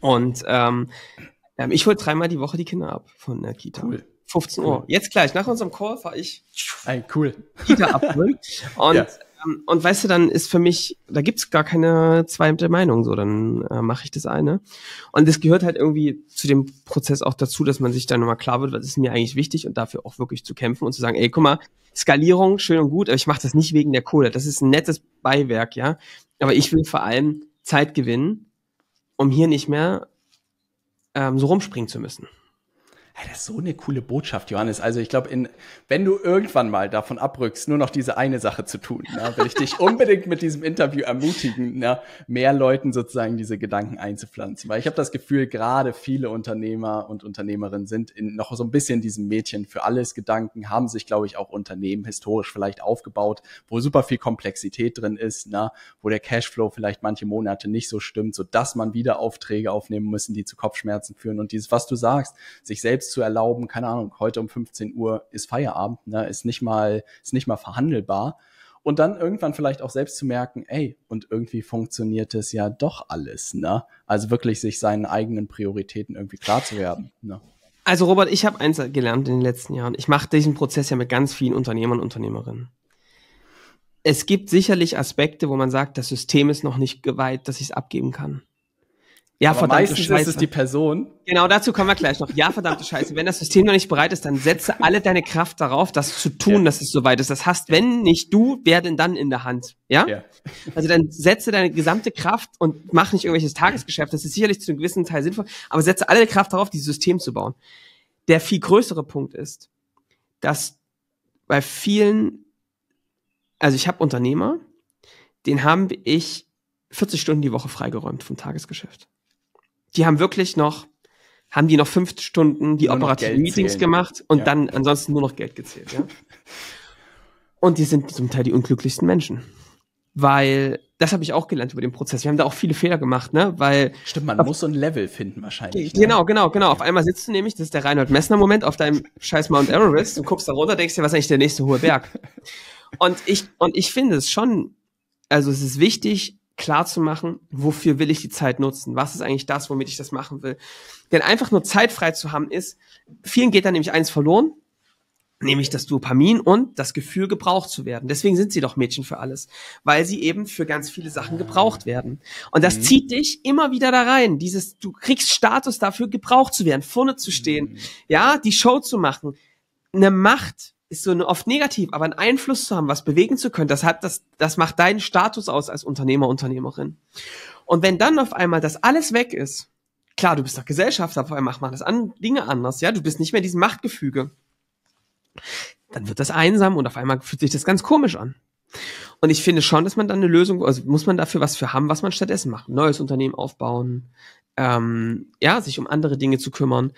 Und ähm, ähm ich hole dreimal die Woche die Kinder ab von der Kita. Cool. 15 Uhr. Cool. Jetzt gleich, nach unserem Call fahre ich Ey, cool. Kita abholen. Und ja. Ähm, und weißt du, dann ist für mich, da gibt's gar keine zweite Meinung, so, dann äh, mache ich das eine. Und das gehört halt irgendwie zu dem Prozess auch dazu, dass man sich dann nochmal klar wird, was ist mir eigentlich wichtig und dafür auch wirklich zu kämpfen und zu sagen, ey, guck mal, Skalierung, schön und gut, aber ich mache das nicht wegen der Kohle. Das ist ein nettes Beiwerk, ja. Aber ich will vor allem Zeit gewinnen, um hier nicht mehr ähm, so rumspringen zu müssen. Das ist so eine coole Botschaft, Johannes. Also ich glaube, wenn du irgendwann mal davon abrückst, nur noch diese eine Sache zu tun, na, will ich dich unbedingt mit diesem Interview ermutigen, na, mehr Leuten sozusagen diese Gedanken einzupflanzen. Weil ich habe das Gefühl, gerade viele Unternehmer und Unternehmerinnen sind in noch so ein bisschen diesem Mädchen für alles Gedanken, haben sich, glaube ich, auch Unternehmen historisch vielleicht aufgebaut, wo super viel Komplexität drin ist, na, ne, wo der Cashflow vielleicht manche Monate nicht so stimmt, sodass man wieder Aufträge aufnehmen müssen, die zu Kopfschmerzen führen. Und dieses, was du sagst, sich selbst selbst zu erlauben, keine Ahnung, heute um 15 Uhr ist Feierabend, ne, ist nicht mal, ist nicht mal verhandelbar. Und dann irgendwann vielleicht auch selbst zu merken, ey, und irgendwie funktioniert es ja doch alles, ne? Also wirklich sich seinen eigenen Prioritäten irgendwie klar zu werden, ne? Also Robert, ich habe eins gelernt in den letzten Jahren. Ich mache diesen Prozess ja mit ganz vielen Unternehmern und Unternehmerinnen. Es gibt sicherlich Aspekte, wo man sagt, das System ist noch nicht geweiht, dass ich es abgeben kann. Ja, Aber verdammte meistens Scheiße. ist es die Person. Genau, dazu kommen wir gleich noch. Ja, verdammte Scheiße. Wenn das System noch nicht bereit ist, dann setze alle deine Kraft darauf, das zu tun, ja. dass es soweit ist. Das hast, heißt, wenn nicht du, wer denn dann in der Hand? Ja? ja? Also dann setze deine gesamte Kraft und mach nicht irgendwelches Tagesgeschäft. Das ist sicherlich zu einem gewissen Teil sinnvoll. Aber setze alle Kraft darauf, dieses System zu bauen. Der viel größere Punkt ist, dass bei vielen, also ich habe Unternehmer, den haben ich 40 Stunden die Woche freigeräumt vom Tagesgeschäft die haben wirklich noch, haben die noch fünf Stunden die nur operativen Meetings zählen. gemacht und ja. dann ansonsten nur noch Geld gezählt. Ja? und die sind zum Teil die unglücklichsten Menschen. Weil das habe ich auch gelernt über den Prozess. Wir haben da auch viele Fehler gemacht, ne? Weil. Stimmt, man auf, muss so ein Level finden wahrscheinlich. Genau, ne? genau, genau. genau. Auf einmal sitzt du nämlich, das ist der Reinhold Messner-Moment, auf deinem scheiß Mount Everest und guckst da runter, denkst dir, was ist eigentlich der nächste hohe Berg? Und ich, und ich finde es schon, also es ist wichtig, klar zu machen, wofür will ich die Zeit nutzen? Was ist eigentlich das, womit ich das machen will? Denn einfach nur Zeit frei zu haben ist, vielen geht da nämlich eins verloren, nämlich das Dopamin und das Gefühl, gebraucht zu werden. Deswegen sind sie doch Mädchen für alles, weil sie eben für ganz viele Sachen gebraucht werden. Und das mhm. zieht dich immer wieder da rein. Dieses, du kriegst Status dafür, gebraucht zu werden, vorne zu stehen, mhm. ja, die Show zu machen. Eine Macht, ist so oft negativ, aber einen Einfluss zu haben, was bewegen zu können, das hat das, das macht deinen Status aus als Unternehmer, Unternehmerin. Und wenn dann auf einmal das alles weg ist, klar, du bist doch Gesellschafter, auf einmal machen das an, Dinge anders, ja, du bist nicht mehr diesem Machtgefüge. Dann wird das einsam und auf einmal fühlt sich das ganz komisch an. Und ich finde schon, dass man dann eine Lösung, also muss man dafür was für haben, was man stattdessen macht. Neues Unternehmen aufbauen, ähm, ja, sich um andere Dinge zu kümmern.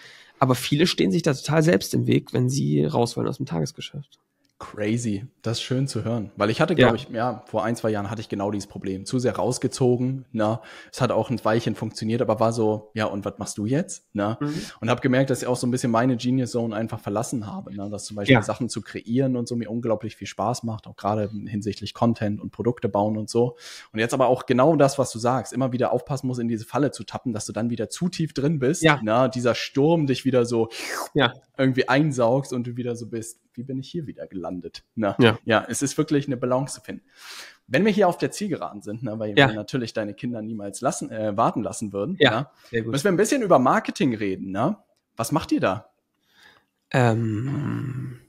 Aber viele stehen sich da total selbst im Weg, wenn sie raus wollen aus dem Tagesgeschäft. Crazy, das ist schön zu hören, weil ich hatte, glaube ja. ich, ja, vor ein, zwei Jahren hatte ich genau dieses Problem. Zu sehr rausgezogen, Na, ne? Es hat auch ein Weilchen funktioniert, aber war so, ja, und was machst du jetzt, Na, ne? Mhm. Und habe gemerkt, dass ich auch so ein bisschen meine Genius Zone einfach verlassen habe, Na, ne? Dass zum Beispiel ja. Sachen zu kreieren und so mir unglaublich viel Spaß macht, auch gerade hinsichtlich Content und Produkte bauen und so. Und jetzt aber auch genau das, was du sagst, immer wieder aufpassen muss, in diese Falle zu tappen, dass du dann wieder zu tief drin bist, ja. ne? Dieser Sturm dich wieder so ja. irgendwie einsaugst und du wieder so bist, wie bin ich hier wieder gelandet? landet. Ne? Ja. ja, es ist wirklich eine Balance zu finden. Wenn wir hier auf der Zielgeraden sind, ne, weil ja. wir natürlich deine Kinder niemals lassen, äh, warten lassen würden, ja, ne? müssen wir ein bisschen über Marketing reden. Ne? Was macht ihr da? Ähm,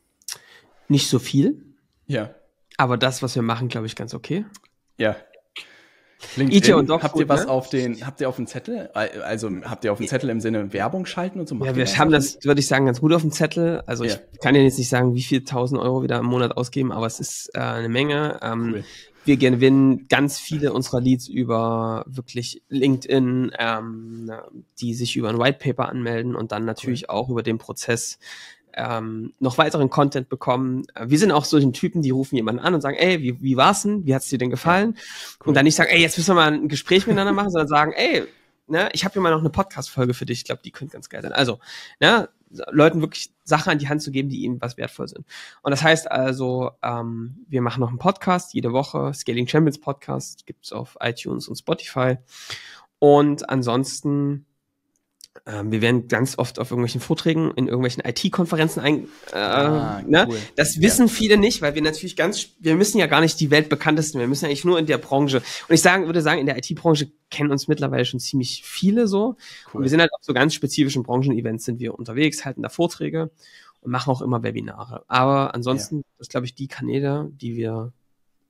nicht so viel. Ja. Aber das, was wir machen, glaube ich, ganz okay. Ja. LinkedIn, Ije und Doc habt ihr was ne? auf den, habt ihr auf dem Zettel, also habt ihr auf dem Zettel im Sinne Werbung schalten und so? Ja, wir haben das, würde ich sagen, ganz gut auf dem Zettel. Also ja. ich kann ja jetzt nicht sagen, wie viel 1000 Euro wir da im Monat ausgeben, aber es ist äh, eine Menge. Ähm, cool. Wir gewinnen ganz viele unserer Leads über wirklich LinkedIn, ähm, die sich über ein White Paper anmelden und dann natürlich cool. auch über den Prozess ähm, noch weiteren Content bekommen. Äh, wir sind auch so den Typen, die rufen jemanden an und sagen, ey, wie, wie war's denn? Wie hat's dir denn gefallen? Cool. Und dann nicht sagen, ey, jetzt müssen wir mal ein Gespräch miteinander machen, sondern sagen, ey, ne, ich habe hier mal noch eine Podcast-Folge für dich. Ich glaube, die könnte ganz geil sein. Also, ne, Leuten wirklich Sachen an die Hand zu geben, die ihnen was wertvoll sind. Und das heißt also, ähm, wir machen noch einen Podcast jede Woche, Scaling Champions Podcast, gibt's auf iTunes und Spotify. Und ansonsten ähm, wir werden ganz oft auf irgendwelchen Vorträgen, in irgendwelchen IT-Konferenzen ein, äh, ah, ne? Das wissen ja. viele nicht, weil wir natürlich ganz, wir müssen ja gar nicht die weltbekanntesten, wir müssen eigentlich nur in der Branche. Und ich sagen, würde sagen, in der IT-Branche kennen uns mittlerweile schon ziemlich viele so. Cool. Und wir sind halt auf so ganz spezifischen Branchen-Events sind wir unterwegs, halten da Vorträge und machen auch immer Webinare. Aber ansonsten, ja. das glaube ich die Kanäle, die wir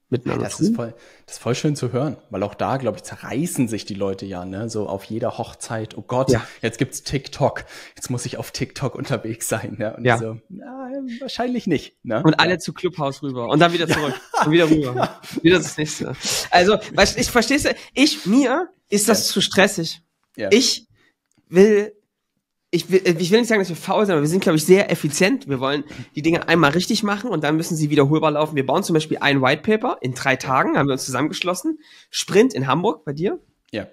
mit einer das ist, voll, das ist voll schön zu hören, weil auch da, glaube ich, zerreißen sich die Leute ja, ne? So auf jeder Hochzeit, oh Gott, ja. jetzt gibt's TikTok, jetzt muss ich auf TikTok unterwegs sein, ne? Und ja. so, na, wahrscheinlich nicht. Ne? Und alle ja. zu Clubhouse rüber und dann wieder zurück und wieder rüber. Wieder das nächste. Also, weißt ich verstehe ich, mir ist das zu stressig. Ich will ich will, äh, ich will nicht sagen, dass wir faul sind, aber wir sind, glaube ich, sehr effizient. Wir wollen die Dinge einmal richtig machen und dann müssen sie wiederholbar laufen. Wir bauen zum Beispiel ein White Paper in drei Tagen, haben wir uns zusammengeschlossen. Sprint in Hamburg bei dir. Ja.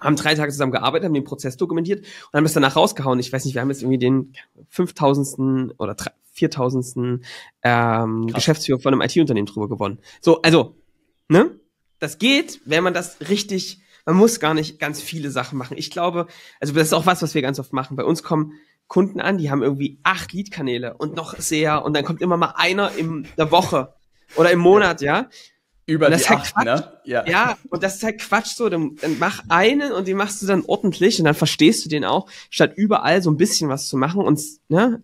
Haben drei Tage zusammen gearbeitet, haben den Prozess dokumentiert und haben es danach rausgehauen. Ich weiß nicht, wir haben jetzt irgendwie den 5000. oder 4000. Ähm, Geschäftsführer von einem IT-Unternehmen drüber gewonnen. So, also, ne? Das geht, wenn man das richtig man muss gar nicht ganz viele Sachen machen. Ich glaube, also das ist auch was, was wir ganz oft machen. Bei uns kommen Kunden an, die haben irgendwie acht Liedkanäle und noch sehr und dann kommt immer mal einer in der Woche oder im Monat, ja. Über das die ist halt acht, Quatsch. ne? Ja. ja, und das ist halt Quatsch so. Dann, dann mach einen und den machst du dann ordentlich und dann verstehst du den auch, statt überall so ein bisschen was zu machen und, ne?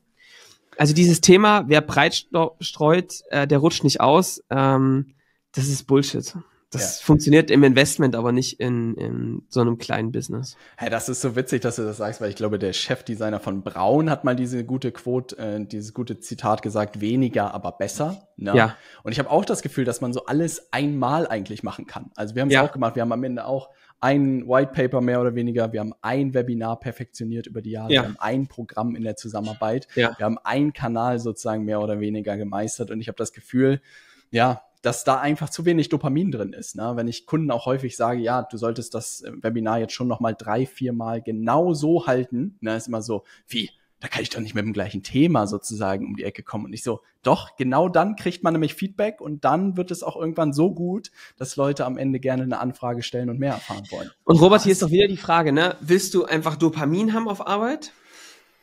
Also dieses Thema, wer breit streut, äh, der rutscht nicht aus, ähm, das ist Bullshit. Das ja. funktioniert im Investment, aber nicht in, in so einem kleinen Business. Hey, das ist so witzig, dass du das sagst, weil ich glaube, der Chefdesigner von Braun hat mal diese gute Quote, äh, dieses gute Zitat gesagt, weniger, aber besser. Ne? Ja. Und ich habe auch das Gefühl, dass man so alles einmal eigentlich machen kann. Also wir haben es ja. auch gemacht, wir haben am Ende auch ein White Paper mehr oder weniger, wir haben ein Webinar perfektioniert über die Jahre, ja. wir haben ein Programm in der Zusammenarbeit, ja. wir haben einen Kanal sozusagen mehr oder weniger gemeistert und ich habe das Gefühl, ja, dass da einfach zu wenig Dopamin drin ist. Ne? Wenn ich Kunden auch häufig sage, ja, du solltest das äh, Webinar jetzt schon nochmal drei, vier Mal genau so halten, ne? ist immer so, wie, da kann ich doch nicht mit dem gleichen Thema sozusagen um die Ecke kommen. Und ich so, doch, genau dann kriegt man nämlich Feedback und dann wird es auch irgendwann so gut, dass Leute am Ende gerne eine Anfrage stellen und mehr erfahren wollen. Und Robert, hier ist doch wieder die Frage, ne? Willst du einfach Dopamin haben auf Arbeit?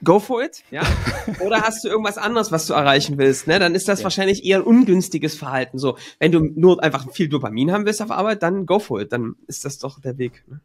go for it, ja. Oder hast du irgendwas anderes, was du erreichen willst, ne? Dann ist das ja. wahrscheinlich eher ein ungünstiges Verhalten. So, wenn du nur einfach viel Dopamin haben willst auf Arbeit, dann go for it, dann ist das doch der Weg. Ne?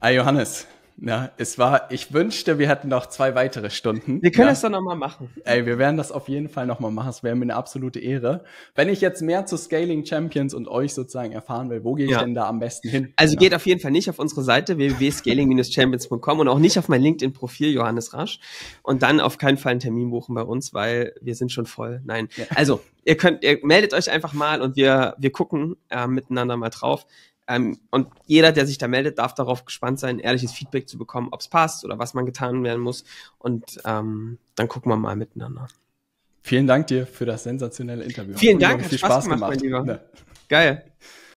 Ah, Johannes, na, es war, ich wünschte, wir hätten noch zwei weitere Stunden. Wir können ja. es dann nochmal machen. Ey, wir werden das auf jeden Fall nochmal machen. Es wäre mir eine absolute Ehre. Wenn ich jetzt mehr zu Scaling Champions und euch sozusagen erfahren will, wo gehe ich denn da am besten hin? Also ja. geht auf jeden Fall nicht auf unsere Seite www.scaling-champions.com und auch nicht auf mein LinkedIn-Profil Johannes Rasch. Und dann auf keinen Fall einen Termin buchen bei uns, weil wir sind schon voll. Nein. Also, ihr könnt, ihr meldet euch einfach mal und wir, wir gucken äh, miteinander mal drauf. Ähm, und jeder, der sich da meldet, darf darauf gespannt sein, ehrliches Feedback zu bekommen, ob es passt oder was man getan werden muss. Und ähm, dann gucken wir mal miteinander. Vielen Dank dir für das sensationelle Interview. Vielen Dank, hat viel Spaß, Spaß gemacht, gemacht. Geil.